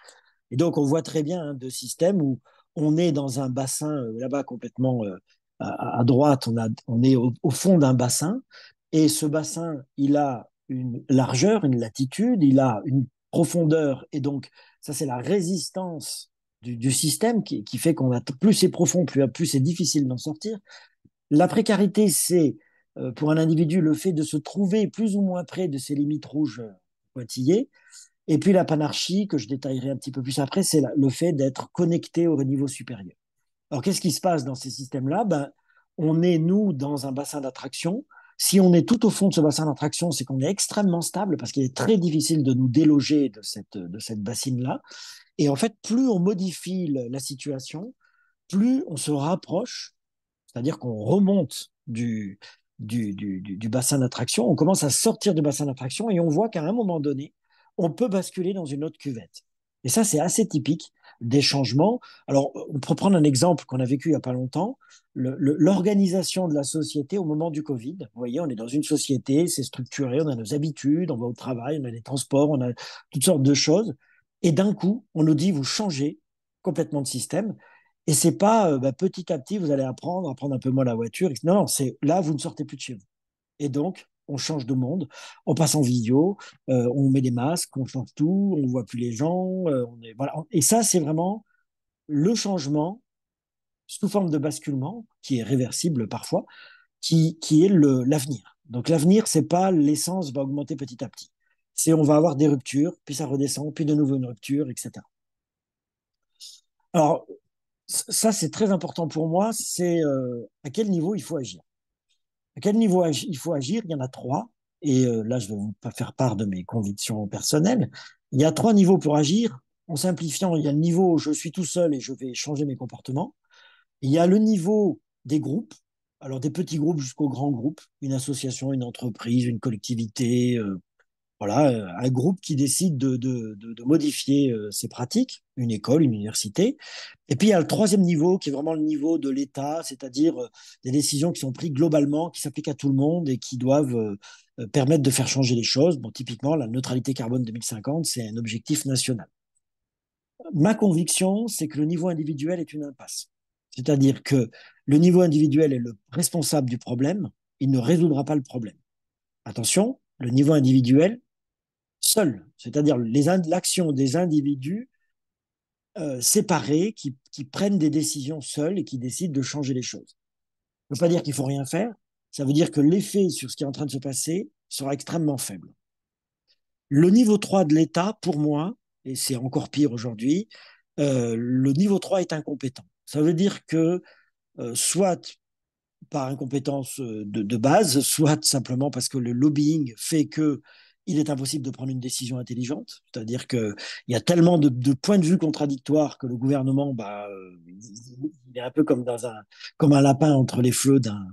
Et donc, on voit très bien hein, deux systèmes où on est dans un bassin là-bas complètement à, droite, on, est au, fond d'un bassin, et ce bassin, il a une largeur, une latitude, il a une profondeur, et donc ça c'est la résistance du, système qui, fait qu'on a plus c'est profond, plus, plus c'est difficile d'en sortir. La précarité, c'est euh, pour un individu le fait de se trouver plus ou moins près de ses limites rouges euh, pointillées. Et puis la panarchie, que je détaillerai un petit peu plus après, c'est le fait d'être connecté au niveau supérieur. Alors qu'est-ce qui se passe dans ces systèmes-là ben, On est, nous, dans un bassin d'attraction. Si on est tout au fond de ce bassin d'attraction, c'est qu'on est extrêmement stable parce qu'il est très difficile de nous déloger de cette, de cette bassine-là. Et en fait, plus on modifie la situation, plus on se rapproche, c'est-à-dire qu'on remonte du, du bassin d'attraction, on commence à sortir du bassin d'attraction et on voit qu'à un moment donné, on peut basculer dans une autre cuvette. Et ça, c'est assez typique des changements. Alors, on peut prendre un exemple qu'on a vécu il n'y a pas longtemps, l'organisation de la société au moment du Covid. Vous voyez, on est dans une société, c'est structuré, on a nos habitudes, on va au travail, on a les transports, on a toutes sortes de choses. Et d'un coup, on nous dit, vous changez complètement de système. Et c'est pas euh, bah, petit à petit, vous allez apprendre, prendre un peu moins la voiture. Non, non, c'est là, vous ne sortez plus de chez vous. Et donc, on change de monde, on passe en vidéo, euh, on met des masques, on change tout, on voit plus les gens, euh, on est, Et ça, c'est vraiment le changement sous forme de basculement qui est réversible parfois, qui, est l'avenir. Donc l'avenir, c'est pas l'essence va augmenter petit à petit. C'est on va avoir des ruptures, puis ça redescend, puis de nouveau une rupture, etc. Alors ça, c'est très important pour moi. C'est euh, à quel niveau il faut agir. À quel niveau il faut agir Il y en a trois. Et euh, là, je ne vais pas faire part de mes convictions personnelles. Il y a trois niveaux pour agir. En simplifiant, il y a le niveau je suis tout seul et je vais changer mes comportements. Il y a le niveau des groupes, alors des petits groupes jusqu'aux grands groupes, une association, une entreprise, une collectivité, euh, voilà, un groupe qui décide de, modifier euh, ses pratiques, une école, une université. Et puis il y a le troisième niveau qui est vraiment le niveau de l'État, c'est-à-dire euh, des décisions qui sont prises globalement, qui s'appliquent à tout le monde et qui doivent euh, permettre de faire changer les choses. Bon, typiquement, la neutralité carbone 2050, c'est un objectif national. Ma conviction, c'est que le niveau individuel est une impasse. C'est-à-dire que le niveau individuel est le responsable du problème, il ne résoudra pas le problème. Attention, le niveau individuel, seul, c'est-à-dire l'action des individus euh, séparés qui, prennent des décisions seuls et qui décident de changer les choses. Ça ne veut pas dire qu'il faut rien faire, ça veut dire que l'effet sur ce qui est en train de se passer sera extrêmement faible. Le niveau 3 de l'État, pour moi, et c'est encore pire aujourd'hui, euh, le niveau 3 est incompétent. Ça veut dire que euh, soit par incompétence de, base, soit simplement parce que le lobbying fait que il est impossible de prendre une décision intelligente. C'est-à-dire qu'il y a tellement de, points de vue contradictoires que le gouvernement, bah, euh, il, est un peu comme, dans un, comme un lapin entre les feux d'un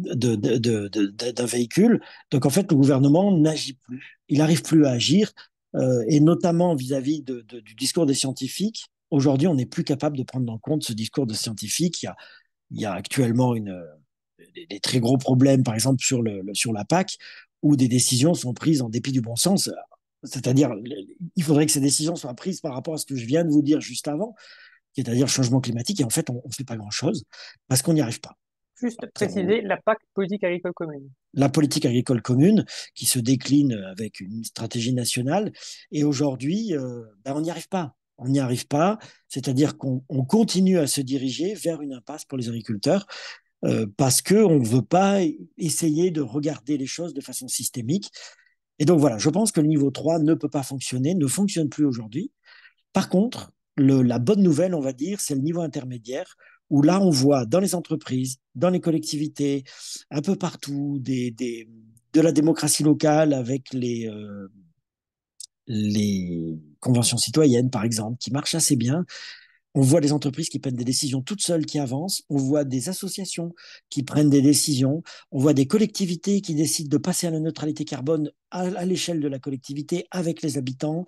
d'un véhicule. Donc en fait, le gouvernement n'agit plus. Il n'arrive plus à agir, euh, et notamment vis-à-vis du discours des scientifiques. Aujourd'hui, on n'est plus capable de prendre en compte ce discours de scientifiques. Il y a, il y a actuellement une, des, très gros problèmes, par exemple sur, le, sur la PAC, où des décisions sont prises en dépit du bon sens. C'est-à-dire, il faudrait que ces décisions soient prises par rapport à ce que je viens de vous dire juste avant, c'est-à-dire changement climatique. Et en fait, on ne fait pas grand-chose parce qu'on n'y arrive pas. Juste préciser la PAC, politique agricole commune. La politique agricole commune qui se décline avec une stratégie nationale. Et aujourd'hui, euh, ben, on n'y arrive pas. On n'y arrive pas, c'est-à-dire qu'on continue à se diriger vers une impasse pour les agriculteurs. Euh, parce qu'on ne veut pas essayer de regarder les choses de façon systémique. Et donc voilà, je pense que le niveau 3 ne peut pas fonctionner, ne fonctionne plus aujourd'hui. Par contre, la bonne nouvelle, on va dire, c'est le niveau intermédiaire, où là, on voit dans les entreprises, dans les collectivités, un peu partout, de la démocratie locale avec les... Euh, les conventions citoyennes, par exemple, qui marchent assez bien, on voit des entreprises qui prennent des décisions toutes seules qui avancent, on voit des associations qui prennent des décisions, on voit des collectivités qui décident de passer à la neutralité carbone à, l'échelle de la collectivité avec les habitants.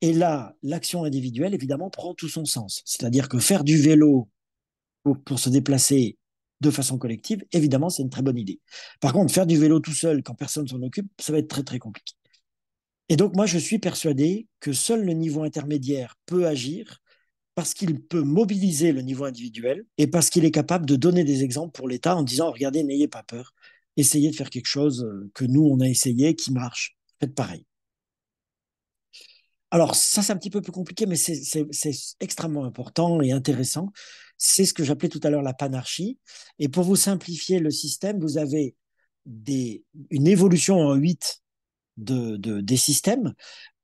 Et là, l'action individuelle, évidemment, prend tout son sens. C'est-à-dire que faire du vélo pour, pour se déplacer de façon collective, évidemment, c'est une très bonne idée. Par contre, faire du vélo tout seul quand personne s'en occupe, ça va être très, très compliqué. Et donc, moi, je suis persuadé que seul le niveau intermédiaire peut agir parce qu'il peut mobiliser le niveau individuel et parce qu'il est capable de donner des exemples pour l'État en disant regardez, n'ayez pas peur, essayez de faire quelque chose euh, que nous on a essayé qui marche, faites pareil. Alors ça c'est un petit peu plus compliqué, mais c'est extrêmement important et intéressant. C'est ce que j'appelais tout à l'heure la panarchie. Et pour vous simplifier le système, vous avez une évolution en 8 des systèmes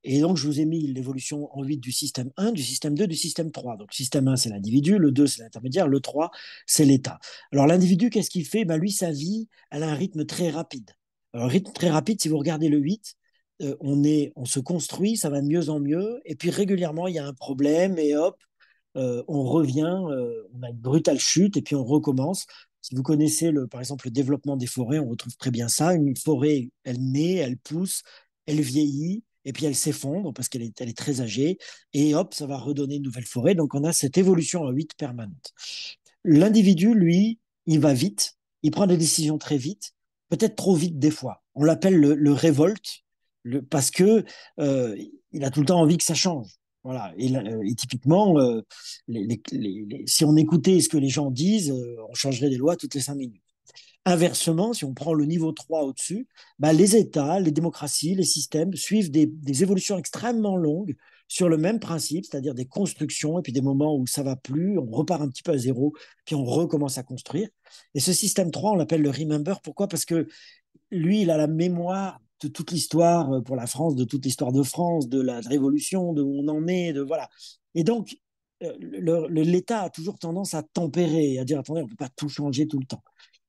et donc, je vous ai mis l'évolution en 8 du système 1, du système 2, du système 3. Donc, le système 1, c'est l'individu, le 2, c'est l'intermédiaire, le 3, c'est l'État. Alors, l'individu, qu'est-ce qu'il fait ben, Lui, sa vie, elle a un rythme très rapide. Un rythme très rapide, si vous regardez le 8, euh, on, est, on se construit, ça va de mieux en mieux, et puis régulièrement, il y a un problème, et hop, euh, on revient, euh, on a une brutale chute, et puis on recommence. Si vous connaissez, le, par exemple, le développement des forêts, on retrouve très bien ça. Une forêt, elle naît, elle pousse, elle vieillit, et puis elle s'effondre parce qu'elle est, très âgée, et hop, ça va redonner une nouvelle forêt. Donc on a cette évolution à 8 permanente. L'individu, lui, il va vite, il prend des décisions très vite, peut-être trop vite des fois. On l'appelle le, révolte, parce que euh, il a tout le temps envie que ça change. Voilà. Et, euh, typiquement, euh, si on écoutait ce que les gens disent, on changerait des lois toutes les cinq minutes. Inversement, si on prend le niveau 3 au-dessus, bah, les États, les démocraties, les systèmes suivent des, évolutions extrêmement longues sur le même principe, c'est-à-dire des constructions et puis des moments où ça va plus, on repart un petit peu à zéro, puis on recommence à construire. Et ce système 3, on l'appelle le remember. Pourquoi Parce que lui, il a la mémoire de toute l'histoire euh, pour la France, de toute l'histoire de France, de la révolution, de où on en est, de voilà. Et donc, euh, l'État a toujours tendance à tempérer, à dire attendez, on ne peut pas tout changer tout le temps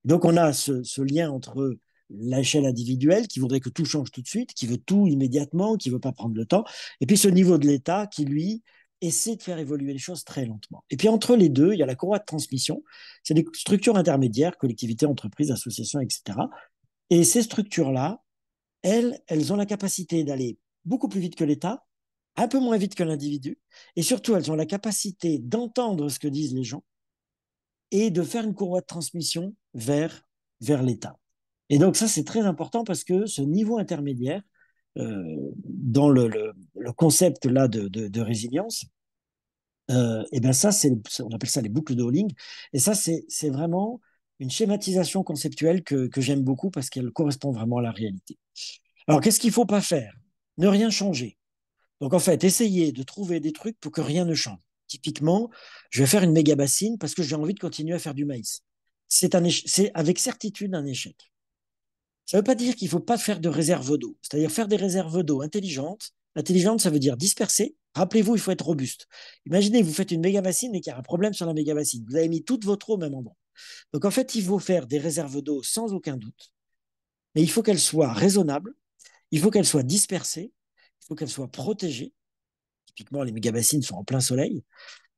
donc on a ce, lien entre l'échelle individuelle qui voudrait que tout change tout de suite, qui veut tout immédiatement, qui veut pas prendre le temps, et puis ce niveau de l'État qui, lui, essaie de faire évoluer les choses très lentement. Et puis entre les deux, il y a la courroie de transmission, c'est des structures intermédiaires, collectivités, entreprises, associations, etc. Et ces structures-là, elles, elles ont la capacité d'aller beaucoup plus vite que l'État, un peu moins vite que l'individu, et surtout, elles ont la capacité d'entendre ce que disent les gens et de faire une courroie de transmission vers, vers l'État. Et donc ça, c'est très important parce que ce niveau intermédiaire, euh, dans le, concept là de, résilience, et euh, eh ben, ça, on appelle ça les boucles de Holling. Et ça, c'est vraiment une schématisation conceptuelle que, que j'aime beaucoup parce qu'elle correspond vraiment à la réalité. Alors, qu'est-ce qu'il ne faut pas faire Ne rien changer. Donc, en fait, essayer de trouver des trucs pour que rien ne change. Typiquement, je vais faire une méga bassine parce que j'ai envie de continuer à faire du maïs. C'est avec certitude un échec. Ça ne veut pas dire qu'il ne faut pas faire de réserve d'eau. C'est-à-dire faire des réserves d'eau intelligentes. Intelligente, ça veut dire disperser. Rappelez-vous, il faut être robuste. Imaginez, vous faites une méga bassine et qu'il y a un problème sur la méga bassine. Vous avez mis toute votre eau au même endroit. Donc en fait, il faut faire des réserves d'eau sans aucun doute. Mais il faut qu'elles soient raisonnables. Il faut qu'elles soient dispersées. Il faut qu'elles soient protégées. Typiquement, les mégabassines sont en plein soleil.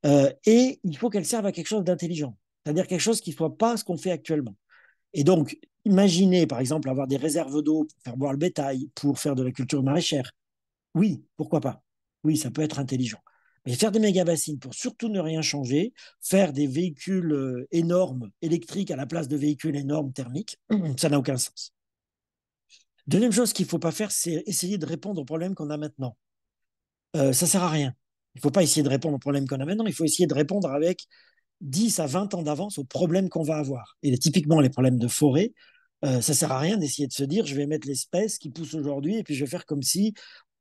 Euh, et il faut qu'elles servent à quelque chose d'intelligent, c'est-à-dire quelque chose qui ne soit pas ce qu'on fait actuellement. Et donc, imaginez, par exemple, avoir des réserves d'eau pour faire boire le bétail, pour faire de la culture maraîchère. Oui, pourquoi pas Oui, ça peut être intelligent. Mais faire des mégabassines pour surtout ne rien changer, faire des véhicules euh, énormes électriques à la place de véhicules énormes thermiques, ça n'a aucun sens. Deuxième chose qu'il ne faut pas faire, c'est essayer de répondre aux problèmes qu'on a maintenant ça euh, ça sert à rien. Il ne faut pas essayer de répondre aux problèmes qu'on a maintenant, il faut essayer de répondre avec 10 à 20 ans d'avance aux problèmes qu'on va avoir. Et typiquement, les problèmes de forêt, euh, ça ne sert à rien d'essayer de se dire je vais mettre l'espèce qui pousse aujourd'hui et puis je vais faire comme si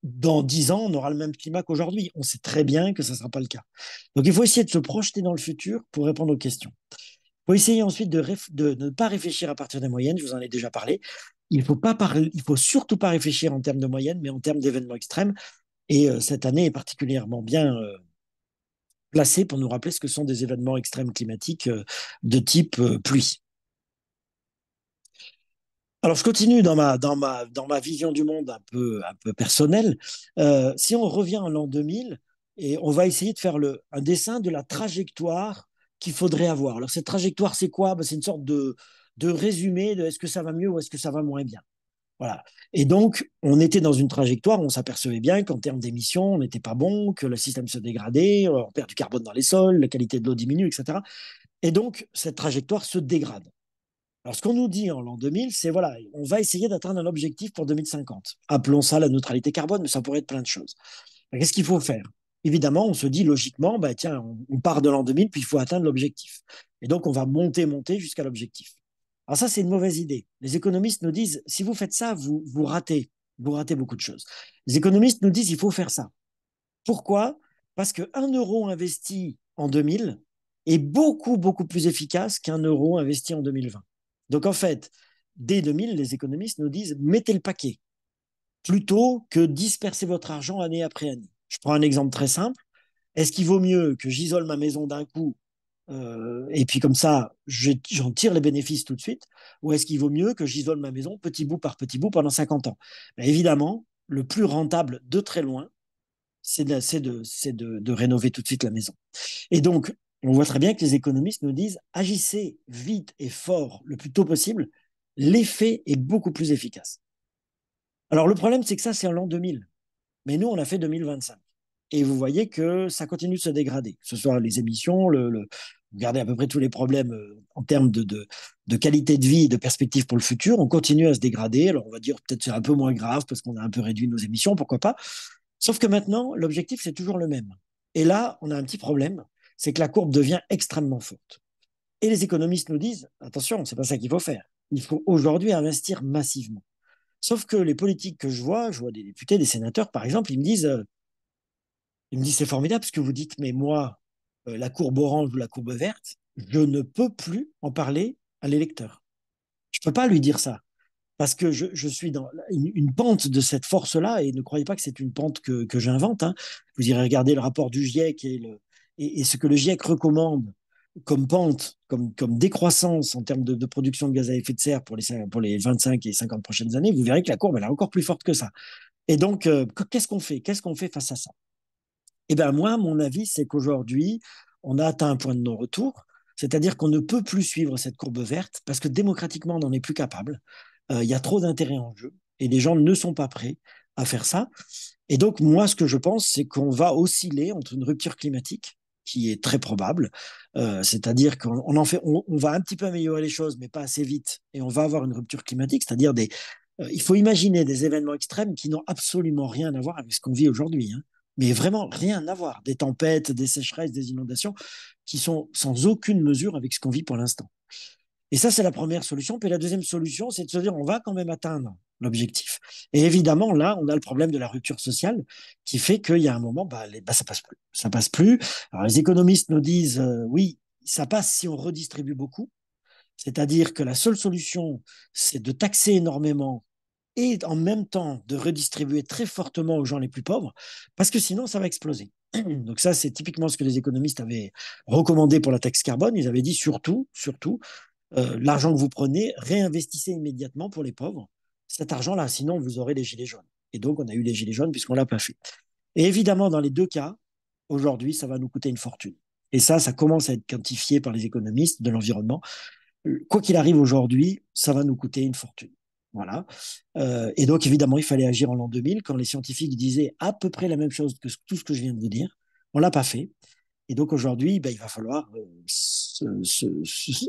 dans 10 ans, on aura le même climat qu'aujourd'hui. On sait très bien que ça ne sera pas le cas. Donc, il faut essayer de se projeter dans le futur pour répondre aux questions. Il faut essayer ensuite de, ne pas réfléchir à partir des moyennes, je vous en ai déjà parlé. Il ne faut, pas il faut surtout pas réfléchir en termes de moyennes, mais en termes d'événements extrêmes. Et euh, cette année est particulièrement bien euh, placée pour nous rappeler ce que sont des événements extrêmes climatiques euh, de type pluie. Alors je continue dans ma, dans ma, dans ma vision du monde un peu, un peu personnelle. si on revient en l'an 2000, et on va essayer de faire le, un dessin de la trajectoire qu'il faudrait avoir. Alors cette trajectoire, c'est quoi ben, C'est une sorte de, de résumé de est-ce que ça va mieux ou est-ce que ça va moins bien. Voilà. Et donc, on était dans une trajectoire où on s'apercevait bien qu'en termes d'émissions, on n'était pas bon, que le système se dégradait, euh, on perd du carbone dans les sols, la qualité de l'eau diminue, etc. Et donc, cette trajectoire se dégrade. Alors, ce qu'on nous dit en l'an 2000, c'est voilà, on va essayer d'atteindre un objectif pour 2050. Appelons ça la neutralité carbone, mais ça pourrait être plein de choses. Qu'est-ce qu'il faut faire Évidemment, on se dit logiquement, bah, tiens, on, part de l'an 2000, puis il faut atteindre l'objectif. Et donc, on va monter, monter jusqu'à l'objectif. Alors ça, c'est une mauvaise idée. Les économistes nous disent, si vous faites ça, vous, vous ratez, vous ratez beaucoup de choses. Les économistes nous disent, il faut faire ça. Pourquoi Parce qu'un euro investi en 2000 est beaucoup, beaucoup plus efficace qu'un euro investi en 2020. Donc en fait, dès 2000, les économistes nous disent, mettez le paquet plutôt que disperser votre argent année après année. Je prends un exemple très simple. Est-ce qu'il vaut mieux que j'isole ma maison d'un coup euh, et puis comme ça, j'en tire les bénéfices tout de suite, ou est-ce qu'il vaut mieux que j'isole ma maison petit bout par petit bout pendant 50 ans bah, Évidemment, le plus rentable de très loin, c'est de, de, rénover tout de suite la maison. Et donc, on voit très bien que les économistes nous disent, agissez vite et fort le plus tôt possible, l'effet est beaucoup plus efficace. Alors le problème, c'est que ça, c'est en l'an 2000. Mais nous, on a fait 2025. Et vous voyez que ça continue de se dégrader, que ce soit les émissions, le, regardez à peu près tous les problèmes euh, en termes de, de, qualité de vie et de perspective pour le futur, on continue à se dégrader. Alors on va dire peut-être c'est un peu moins grave parce qu'on a un peu réduit nos émissions, pourquoi pas. Sauf que maintenant, l'objectif, c'est toujours le même. Et là, on a un petit problème, c'est que la courbe devient extrêmement forte. Et les économistes nous disent, attention, c'est pas ça qu'il faut faire. Il faut aujourd'hui investir massivement. Sauf que les politiques que je vois, je vois des députés, des sénateurs, par exemple, ils me disent, euh, il me dit c'est formidable parce que vous dites, mais moi, euh, la courbe orange ou la courbe verte, je ne peux plus en parler à l'électeur. Je ne peux pas lui dire ça parce que je, suis dans une, pente de cette force-là, et ne croyez pas que c'est une pente que, j'invente. Hein. Vous irez regarder le rapport du GIEC et, le, et, ce que le GIEC recommande comme pente, comme, comme décroissance en termes de, production de gaz à effet de serre pour les, pour les 25 et 50 prochaines années, vous verrez que la courbe est encore plus forte que ça. Et donc, euh, qu'est-ce qu'on fait Qu'est-ce qu'on fait face à ça eh bien, moi, mon avis, c'est qu'aujourd'hui, on a atteint un point de non-retour, c'est-à-dire qu'on ne peut plus suivre cette courbe verte parce que démocratiquement, on n'en est plus capable. Euh, il y a trop d'intérêts en jeu et les gens ne sont pas prêts à faire ça. Et donc, moi, ce que je pense, c'est qu'on va osciller entre une rupture climatique qui est très probable, euh, c'est-à-dire qu'on en fait, on, va un petit peu améliorer les choses, mais pas assez vite, et on va avoir une rupture climatique, c'est-à-dire des, euh, il faut imaginer des événements extrêmes qui n'ont absolument rien à voir avec ce qu'on vit aujourd'hui. Hein mais vraiment rien à voir. Des tempêtes, des sécheresses, des inondations qui sont sans aucune mesure avec ce qu'on vit pour l'instant. Et ça, c'est la première solution. Puis la deuxième solution, c'est de se dire, on va quand même atteindre l'objectif. Et évidemment, là, on a le problème de la rupture sociale qui fait qu'il y a un moment, bah, bah, ça passe plus. Ça passe plus. Alors, les économistes nous disent, euh, oui, ça passe si on redistribue beaucoup. C'est-à-dire que la seule solution, c'est de taxer énormément et en même temps de redistribuer très fortement aux gens les plus pauvres, parce que sinon ça va exploser. Donc ça, c'est typiquement ce que les économistes avaient recommandé pour la taxe carbone. Ils avaient dit surtout, surtout, euh, l'argent que vous prenez, réinvestissez immédiatement pour les pauvres. Cet argent-là, sinon vous aurez les gilets jaunes. Et donc on a eu les gilets jaunes puisqu'on l'a pas fait. Et évidemment, dans les deux cas, aujourd'hui, ça va nous coûter une fortune. Et ça, ça commence à être quantifié par les économistes de l'environnement. Euh, quoi qu'il arrive aujourd'hui, ça va nous coûter une fortune. Voilà. Euh, et donc, évidemment, il fallait agir en l'an 2000 quand les scientifiques disaient à peu près la même chose que tout ce que je viens de vous dire. On l'a pas fait. Et donc aujourd'hui, ben, il va falloir euh,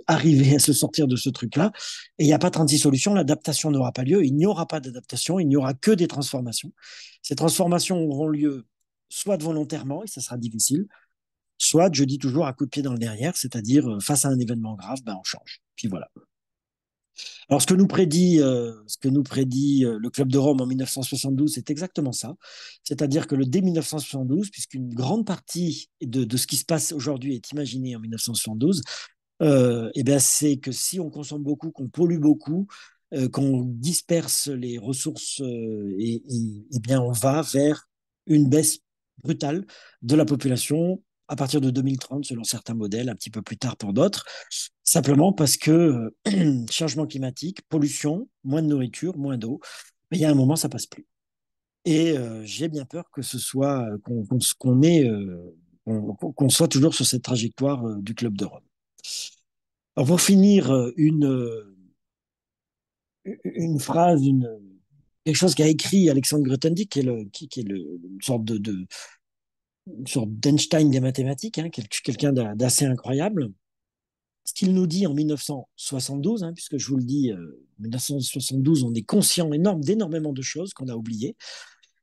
arriver à se sortir de ce truc-là. Et il n'y a pas 36 solutions, l'adaptation n'aura pas lieu, il n'y aura pas d'adaptation, il n'y aura que des transformations. Ces transformations auront lieu soit volontairement, et ça sera difficile, soit, je dis toujours, à coup de pied dans le derrière, c'est-à-dire euh, face à un événement grave, ben, on change. Puis voilà. Alors, ce que nous prédit, euh, ce que nous prédit euh, le club de Rome en 1972, c'est exactement ça. C'est-à-dire que le dès 1972, puisqu'une grande partie de, ce qui se passe aujourd'hui est imaginée en 1972, euh, eh bien, c'est que si on consomme beaucoup, qu'on pollue beaucoup, euh, qu'on disperse les ressources, et, eh bien, on va vers une baisse brutale de la population à partir de 2030, selon certains modèles, un petit peu plus tard pour d'autres simplement parce que changement climatique, pollution, moins de nourriture, moins d'eau, il y a un moment, ça passe plus. Et euh, j'ai bien peur que ce soit euh, euh, qu'on soit toujours sur cette trajectoire du club de Rome. Alors pour finir, une une phrase, une quelque chose qu'a écrit Alexandre Grothendieck, qui est le, qui, est le, une sorte de, d'Einstein des mathématiques, hein, quelqu'un d'assez incroyable, ce qu'il nous dit en 1972, hein, puisque je vous le dis, euh, en 1972, on est conscient énorme, d'énormément de choses qu'on a oubliées.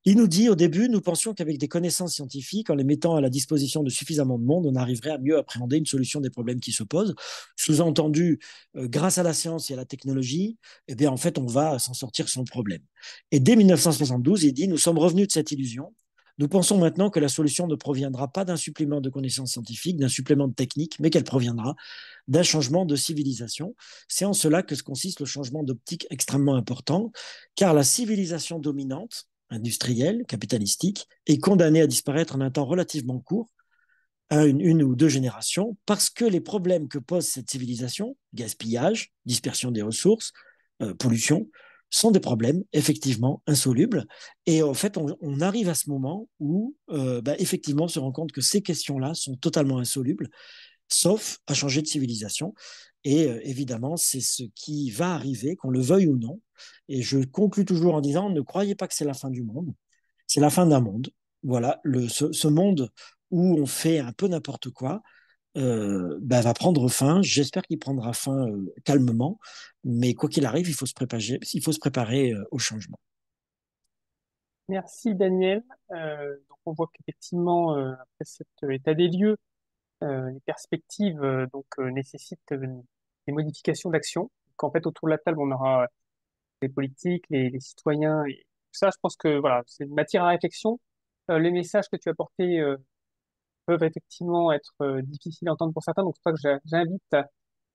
Il nous dit au début, nous pensions qu'avec des connaissances scientifiques, en les mettant à la disposition de suffisamment de monde, on arriverait à mieux appréhender une solution des problèmes qui se posent. Sous-entendu, euh, grâce à la science et à la technologie, eh bien, en fait, on va s'en sortir sans problème. Et dès 1972, il dit, nous sommes revenus de cette illusion nous pensons maintenant que la solution ne proviendra pas d'un supplément de connaissances scientifiques, d'un supplément de technique, mais qu'elle proviendra d'un changement de civilisation. C'est en cela que consiste le changement d'optique extrêmement important, car la civilisation dominante, industrielle, capitalistique, est condamnée à disparaître en un temps relativement court, à une, ou deux générations, parce que les problèmes que pose cette civilisation, gaspillage, dispersion des ressources, euh, pollution, sont des problèmes effectivement insolubles. Et en fait, on, arrive à ce moment où euh, bah, effectivement on se rend compte que ces questions-là sont totalement insolubles, sauf à changer de civilisation. Et euh, évidemment, c'est ce qui va arriver, qu'on le veuille ou non. Et je conclus toujours en disant, ne croyez pas que c'est la fin du monde, c'est la fin d'un monde. Voilà, ce, monde où on fait un peu n'importe quoi, euh, bah, va prendre fin. J'espère qu'il prendra fin euh, calmement, mais quoi qu'il arrive, il faut se préparer, il faut se préparer euh, au changement. Merci Daniel. donc on voit qu'effectivement, après cet état des lieux, les perspectives donc, nécessitent des modifications d'action. Qu'en fait, autour de la table, on aura les politiques, les, citoyens et ça. Je pense que voilà, c'est une matière à réflexion. les messages que tu as portés peuvent effectivement être euh, difficiles à entendre pour certains. Donc, c'est pour ça que j'invite,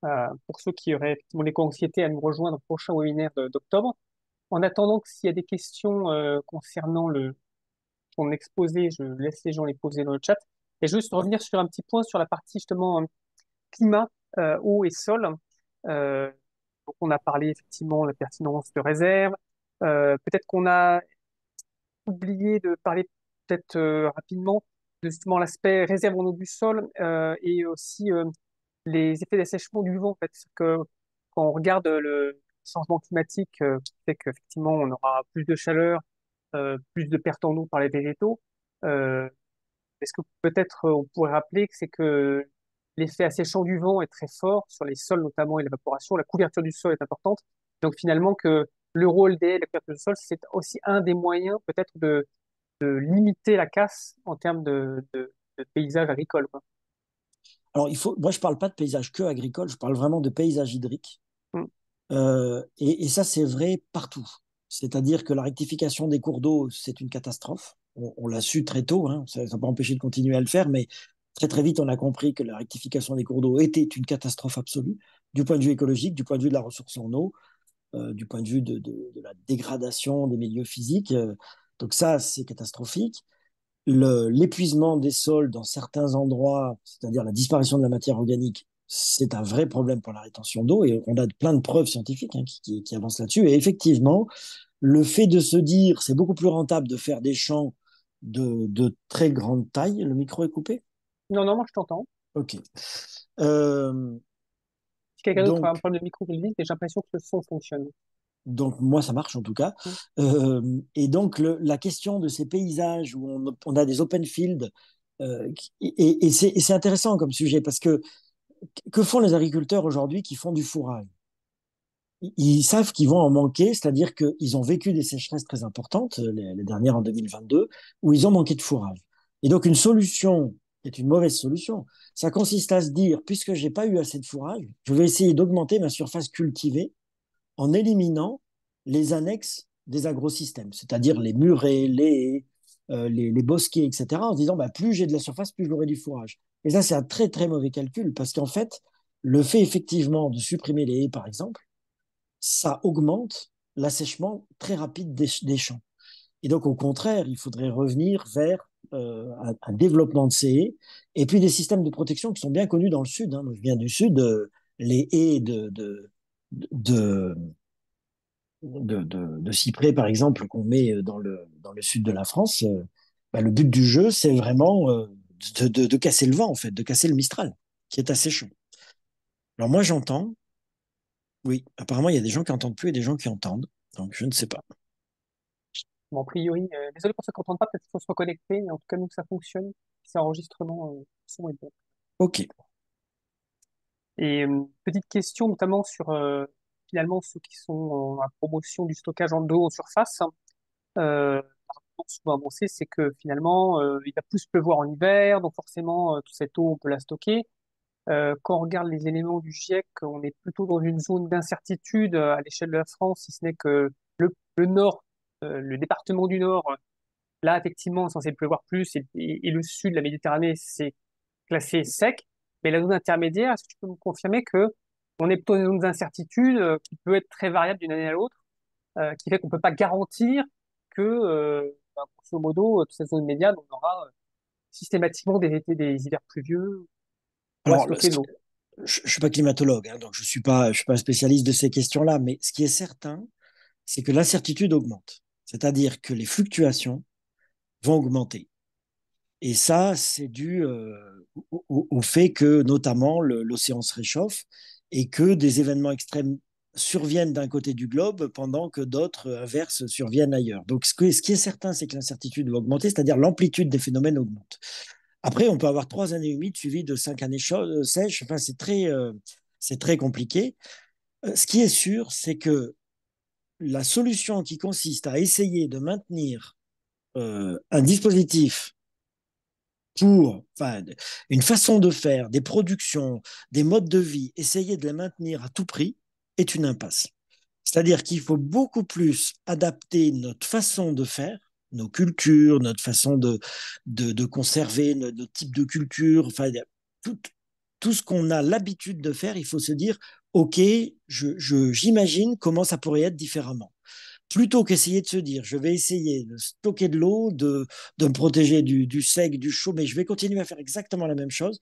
euh, pour ceux qui auraient effectivement l'éco-anxiété, à nous rejoindre au prochain webinaire d'octobre. En attendant que s'il y a des questions euh, concernant le, ton exposé, je laisse les gens les poser dans le chat. Et juste revenir sur un petit point sur la partie justement climat, eau et sol. donc on a parlé effectivement de la pertinence de réserve. Peut-être qu'on a oublié de parler peut-être rapidement justement l'aspect réserve en eau du sol euh, et aussi euh, les effets d'assèchement du vent. En fait. que quand on regarde euh, le changement climatique, qui qu'effectivement on aura plus de chaleur, plus de pertes en eau par les végétaux. Est-ce que peut-être on pourrait rappeler que c'est que l'effet asséchant du vent est très fort sur les sols notamment et l'évaporation, la couverture du sol est importante. Donc finalement que le rôle des la couverture du sol, c'est aussi un des moyens peut-être de de limiter la casse en termes de, de, de paysage agricole. Alors, il faut, moi, je ne parle pas de paysage que agricole, je parle vraiment de paysage hydrique. Mm. Euh, et, ça, c'est vrai partout. C'est-à-dire que la rectification des cours d'eau, c'est une catastrophe. On, l'a su très tôt, hein. ça n'a pas empêché de continuer à le faire, mais très très vite, on a compris que la rectification des cours d'eau était une catastrophe absolue, du point de vue écologique, du point de vue de la ressource en eau, euh, du point de vue de, la dégradation des milieux physiques. Euh, donc ça, c'est catastrophique. L'épuisement des sols dans certains endroits, c'est-à-dire la disparition de la matière organique, c'est un vrai problème pour la rétention d'eau et on a plein de preuves scientifiques hein, qui, avancent là-dessus. Et effectivement, le fait de se dire c'est beaucoup plus rentable de faire des champs de, très grande taille, le micro est coupé Non, non, moi je t'entends. Ok. Si euh, quelqu'un d'autre a un problème de micro, j'ai l'impression que le son fonctionne. Donc moi, ça marche en tout cas. Mmh. et donc la question de ces paysages où on, a des open fields, euh, et, c'est intéressant comme sujet parce que que font les agriculteurs aujourd'hui qui font du fourrage ils savent qu'ils vont en manquer, c'est-à-dire qu'ils ont vécu des sécheresses très importantes, euh, les, dernières en 2022, où ils ont manqué de fourrage. Et donc une solution, est une mauvaise solution, ça consiste à se dire, puisque j'ai pas eu assez de fourrage, je vais essayer d'augmenter ma surface cultivée en éliminant les annexes des agrosystèmes, c'est-à-dire les murets, les, euh, les, bosquets, etc., en se disant bah, plus j'ai de la surface, plus j'aurai du fourrage. Et ça, c'est un très très mauvais calcul parce qu'en fait, le fait effectivement de supprimer les haies, par exemple, ça augmente l'assèchement très rapide des, champs. Et donc, au contraire, il faudrait revenir vers euh, un, développement de ces haies et puis des systèmes de protection qui sont bien connus dans le Sud. Hein. je viens du Sud, euh, les haies de de, de, de, cyprès, par exemple, qu'on met dans le, dans le sud de la France, euh, bah, le but du jeu, c'est vraiment euh, de, de, casser le vent, en fait, de casser le Mistral, qui est assez chaud. Alors moi, j'entends. Oui, apparemment, il y a des gens qui n'entendent plus et des gens qui entendent. Donc, je ne sais pas. Bon, a priori, euh, désolé pour ceux qui n'entendent pas, peut-être qu'il faut se reconnecter. mais En tout cas, nous, ça fonctionne. C'est enregistrement son Ok. Et petite question notamment sur finalement ceux qui sont en promotion du stockage en eau en surface. Euh, souvent avancé, c'est que finalement, il va plus pleuvoir en hiver, donc forcément, toute cette eau, on peut la stocker. quand on regarde les éléments du GIEC, on est plutôt dans une zone d'incertitude à l'échelle de la France, si ce n'est que le, nord, le département du nord, là, effectivement, censé pleuvoir plus, et, le sud, la Méditerranée, c'est classé sec. Mais la zone intermédiaire, est-ce que tu peux nous confirmer que on est plutôt dans une zone d'incertitude euh, qui peut être très variable d'une année à l'autre, euh, qui fait qu'on ne peut pas garantir que, euh, bah, grosso modo, toute cette zone médiane, on aura systématiquement des des hivers pluvieux. Alors, je ne suis pas climatologue, hein, donc je ne suis, pas, je suis pas spécialiste de ces questions-là, mais ce qui est certain, c'est que l'incertitude augmente, c'est-à-dire que les fluctuations vont augmenter. Et ça, c'est dû au, fait que notamment l'océan se réchauffe et que des événements extrêmes surviennent d'un côté du globe pendant que d'autres inverses surviennent ailleurs. Donc ce, qui est certain, c'est que l'incertitude va augmenter, c'est-à-dire l'amplitude des phénomènes augmente. Après, on peut avoir trois années humides suivies de cinq années euh, sèches. Enfin, c'est très, euh, c'est très compliqué. Euh, ce qui est sûr, c'est que la solution qui consiste à essayer de maintenir un dispositif pour enfin, une façon de faire, des productions, des modes de vie, essayer de les maintenir à tout prix est une impasse. C'est-à-dire qu'il faut beaucoup plus adapter notre façon de faire, nos cultures, notre façon de, de, conserver, notre, type de culture, enfin, tout, ce qu'on a l'habitude de faire, il faut se dire, OK, j'imagine je, comment ça pourrait être différemment plutôt qu'essayer de se dire, je vais essayer de stocker de l'eau, de, me protéger du, sec, du chaud, mais je vais continuer à faire exactement la même chose,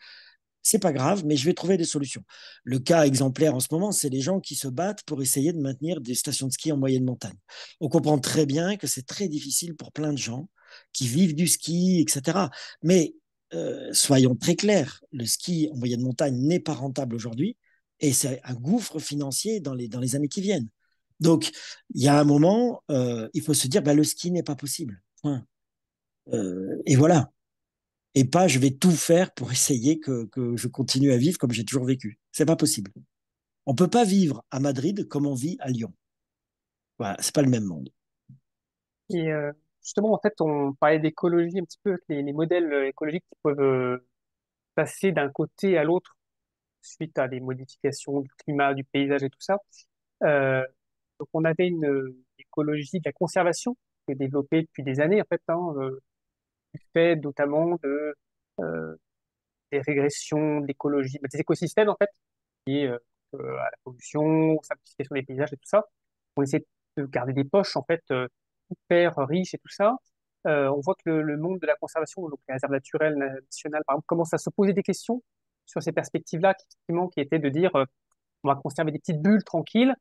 c'est pas grave, mais je vais trouver des solutions. Le cas exemplaire en ce moment, c'est les gens qui se battent pour essayer de maintenir des stations de ski en moyenne montagne. On comprend très bien que c'est très difficile pour plein de gens qui vivent du ski, etc. Mais euh, soyons très clairs, le ski en moyenne montagne n'est pas rentable aujourd'hui et c'est un gouffre financier dans les, dans les années qui viennent. Donc, il y a un moment, euh, il faut se dire, bah, le ski n'est pas possible. Euh, et voilà. Et pas, je vais tout faire pour essayer que, je continue à vivre comme j'ai toujours vécu. C'est pas possible. On peut pas vivre à Madrid comme on vit à Lyon. Voilà, c'est pas le même monde. Et euh, justement, en fait, on parlait d'écologie un petit peu, les, les modèles écologiques qui peuvent passer d'un côté à l'autre suite à des modifications du climat, du paysage et tout ça. Donc on avait une euh, écologie de la conservation qui est développée depuis des années en fait, hein, euh, du fait notamment euh, des régressions d'écologie, bah, des écosystèmes en fait, liés à la pollution, simplification des paysages et tout ça. On essaie de garder des poches en fait hyper riches et tout ça. on voit que le, monde de la conservation, donc les réserves naturelles nationales, par exemple, commence à se poser des questions sur ces perspectives-là, qui, qui étaient de dire on va conserver des petites bulles tranquilles,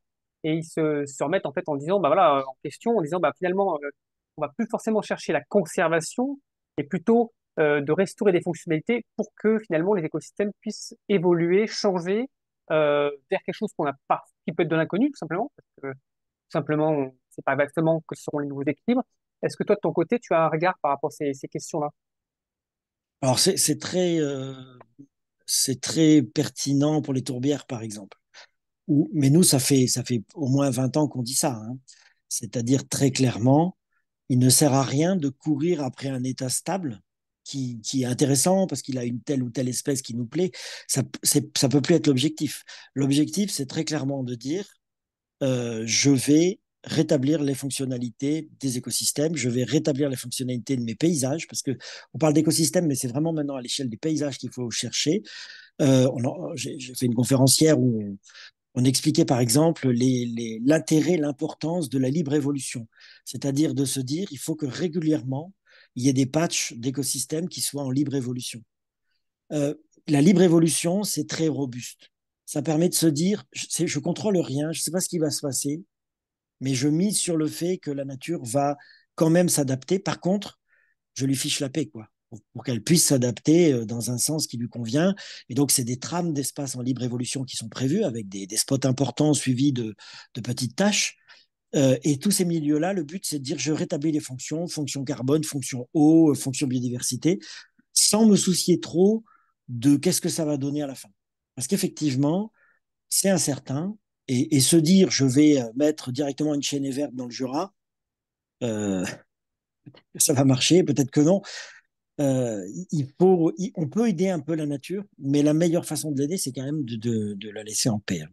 et ils se, se, remettent en fait en disant bah voilà euh, en question en disant bah finalement euh, on va plus forcément chercher la conservation et plutôt euh, de restaurer des fonctionnalités pour que finalement les écosystèmes puissent évoluer changer euh, vers quelque chose qu'on a pas qui peut être de l'inconnu tout simplement parce que tout simplement on sait pas exactement que seront les nouveaux équilibres est-ce que toi de ton côté tu as un regard par rapport à ces, ces questions là alors c'est très c'est très pertinent pour les tourbières par exemple mais nous, ça fait, ça fait au moins 20 ans qu'on dit ça. Hein. C'est-à-dire très clairement, il ne sert à rien de courir après un état stable qui, est intéressant parce qu'il a une telle ou telle espèce qui nous plaît. Ça ne peut plus être l'objectif. L'objectif, c'est très clairement de dire, euh, je vais rétablir les fonctionnalités des écosystèmes, je vais rétablir les fonctionnalités de mes paysages, parce que on parle d'écosystèmes, mais c'est vraiment maintenant à l'échelle des paysages qu'il faut chercher. Euh, J'ai fait une conférencière où on expliquait par exemple l'intérêt, l'importance de la libre évolution, c'est-à-dire de se dire il faut que régulièrement il y ait des patchs d'écosystèmes qui soient en libre évolution. Euh, la libre évolution, c'est très robuste. Ça permet de se dire je, je contrôle rien, je ne sais pas ce qui va se passer, mais je mise sur le fait que la nature va quand même s'adapter. Par contre, je lui fiche la paix, quoi pour, qu'elle puisse s'adapter euh, dans un sens qui lui convient. Et donc, c'est des trames d'espace en libre évolution qui sont prévues avec des, spots importants suivis de, petites tâches. Euh, et tous ces milieux-là, le but, c'est de dire je rétablis les fonctions, fonction carbone, fonction eau, euh, fonction biodiversité, sans me soucier trop de qu'est-ce que ça va donner à la fin. Parce qu'effectivement, c'est incertain. Et, se dire je vais mettre directement une chaîne verte dans le Jura, ça va marcher, peut-être que non. Euh, il faut, on peut aider un peu la nature, mais la meilleure façon de l'aider, c'est quand même de, de, de, la laisser en paix. Hein.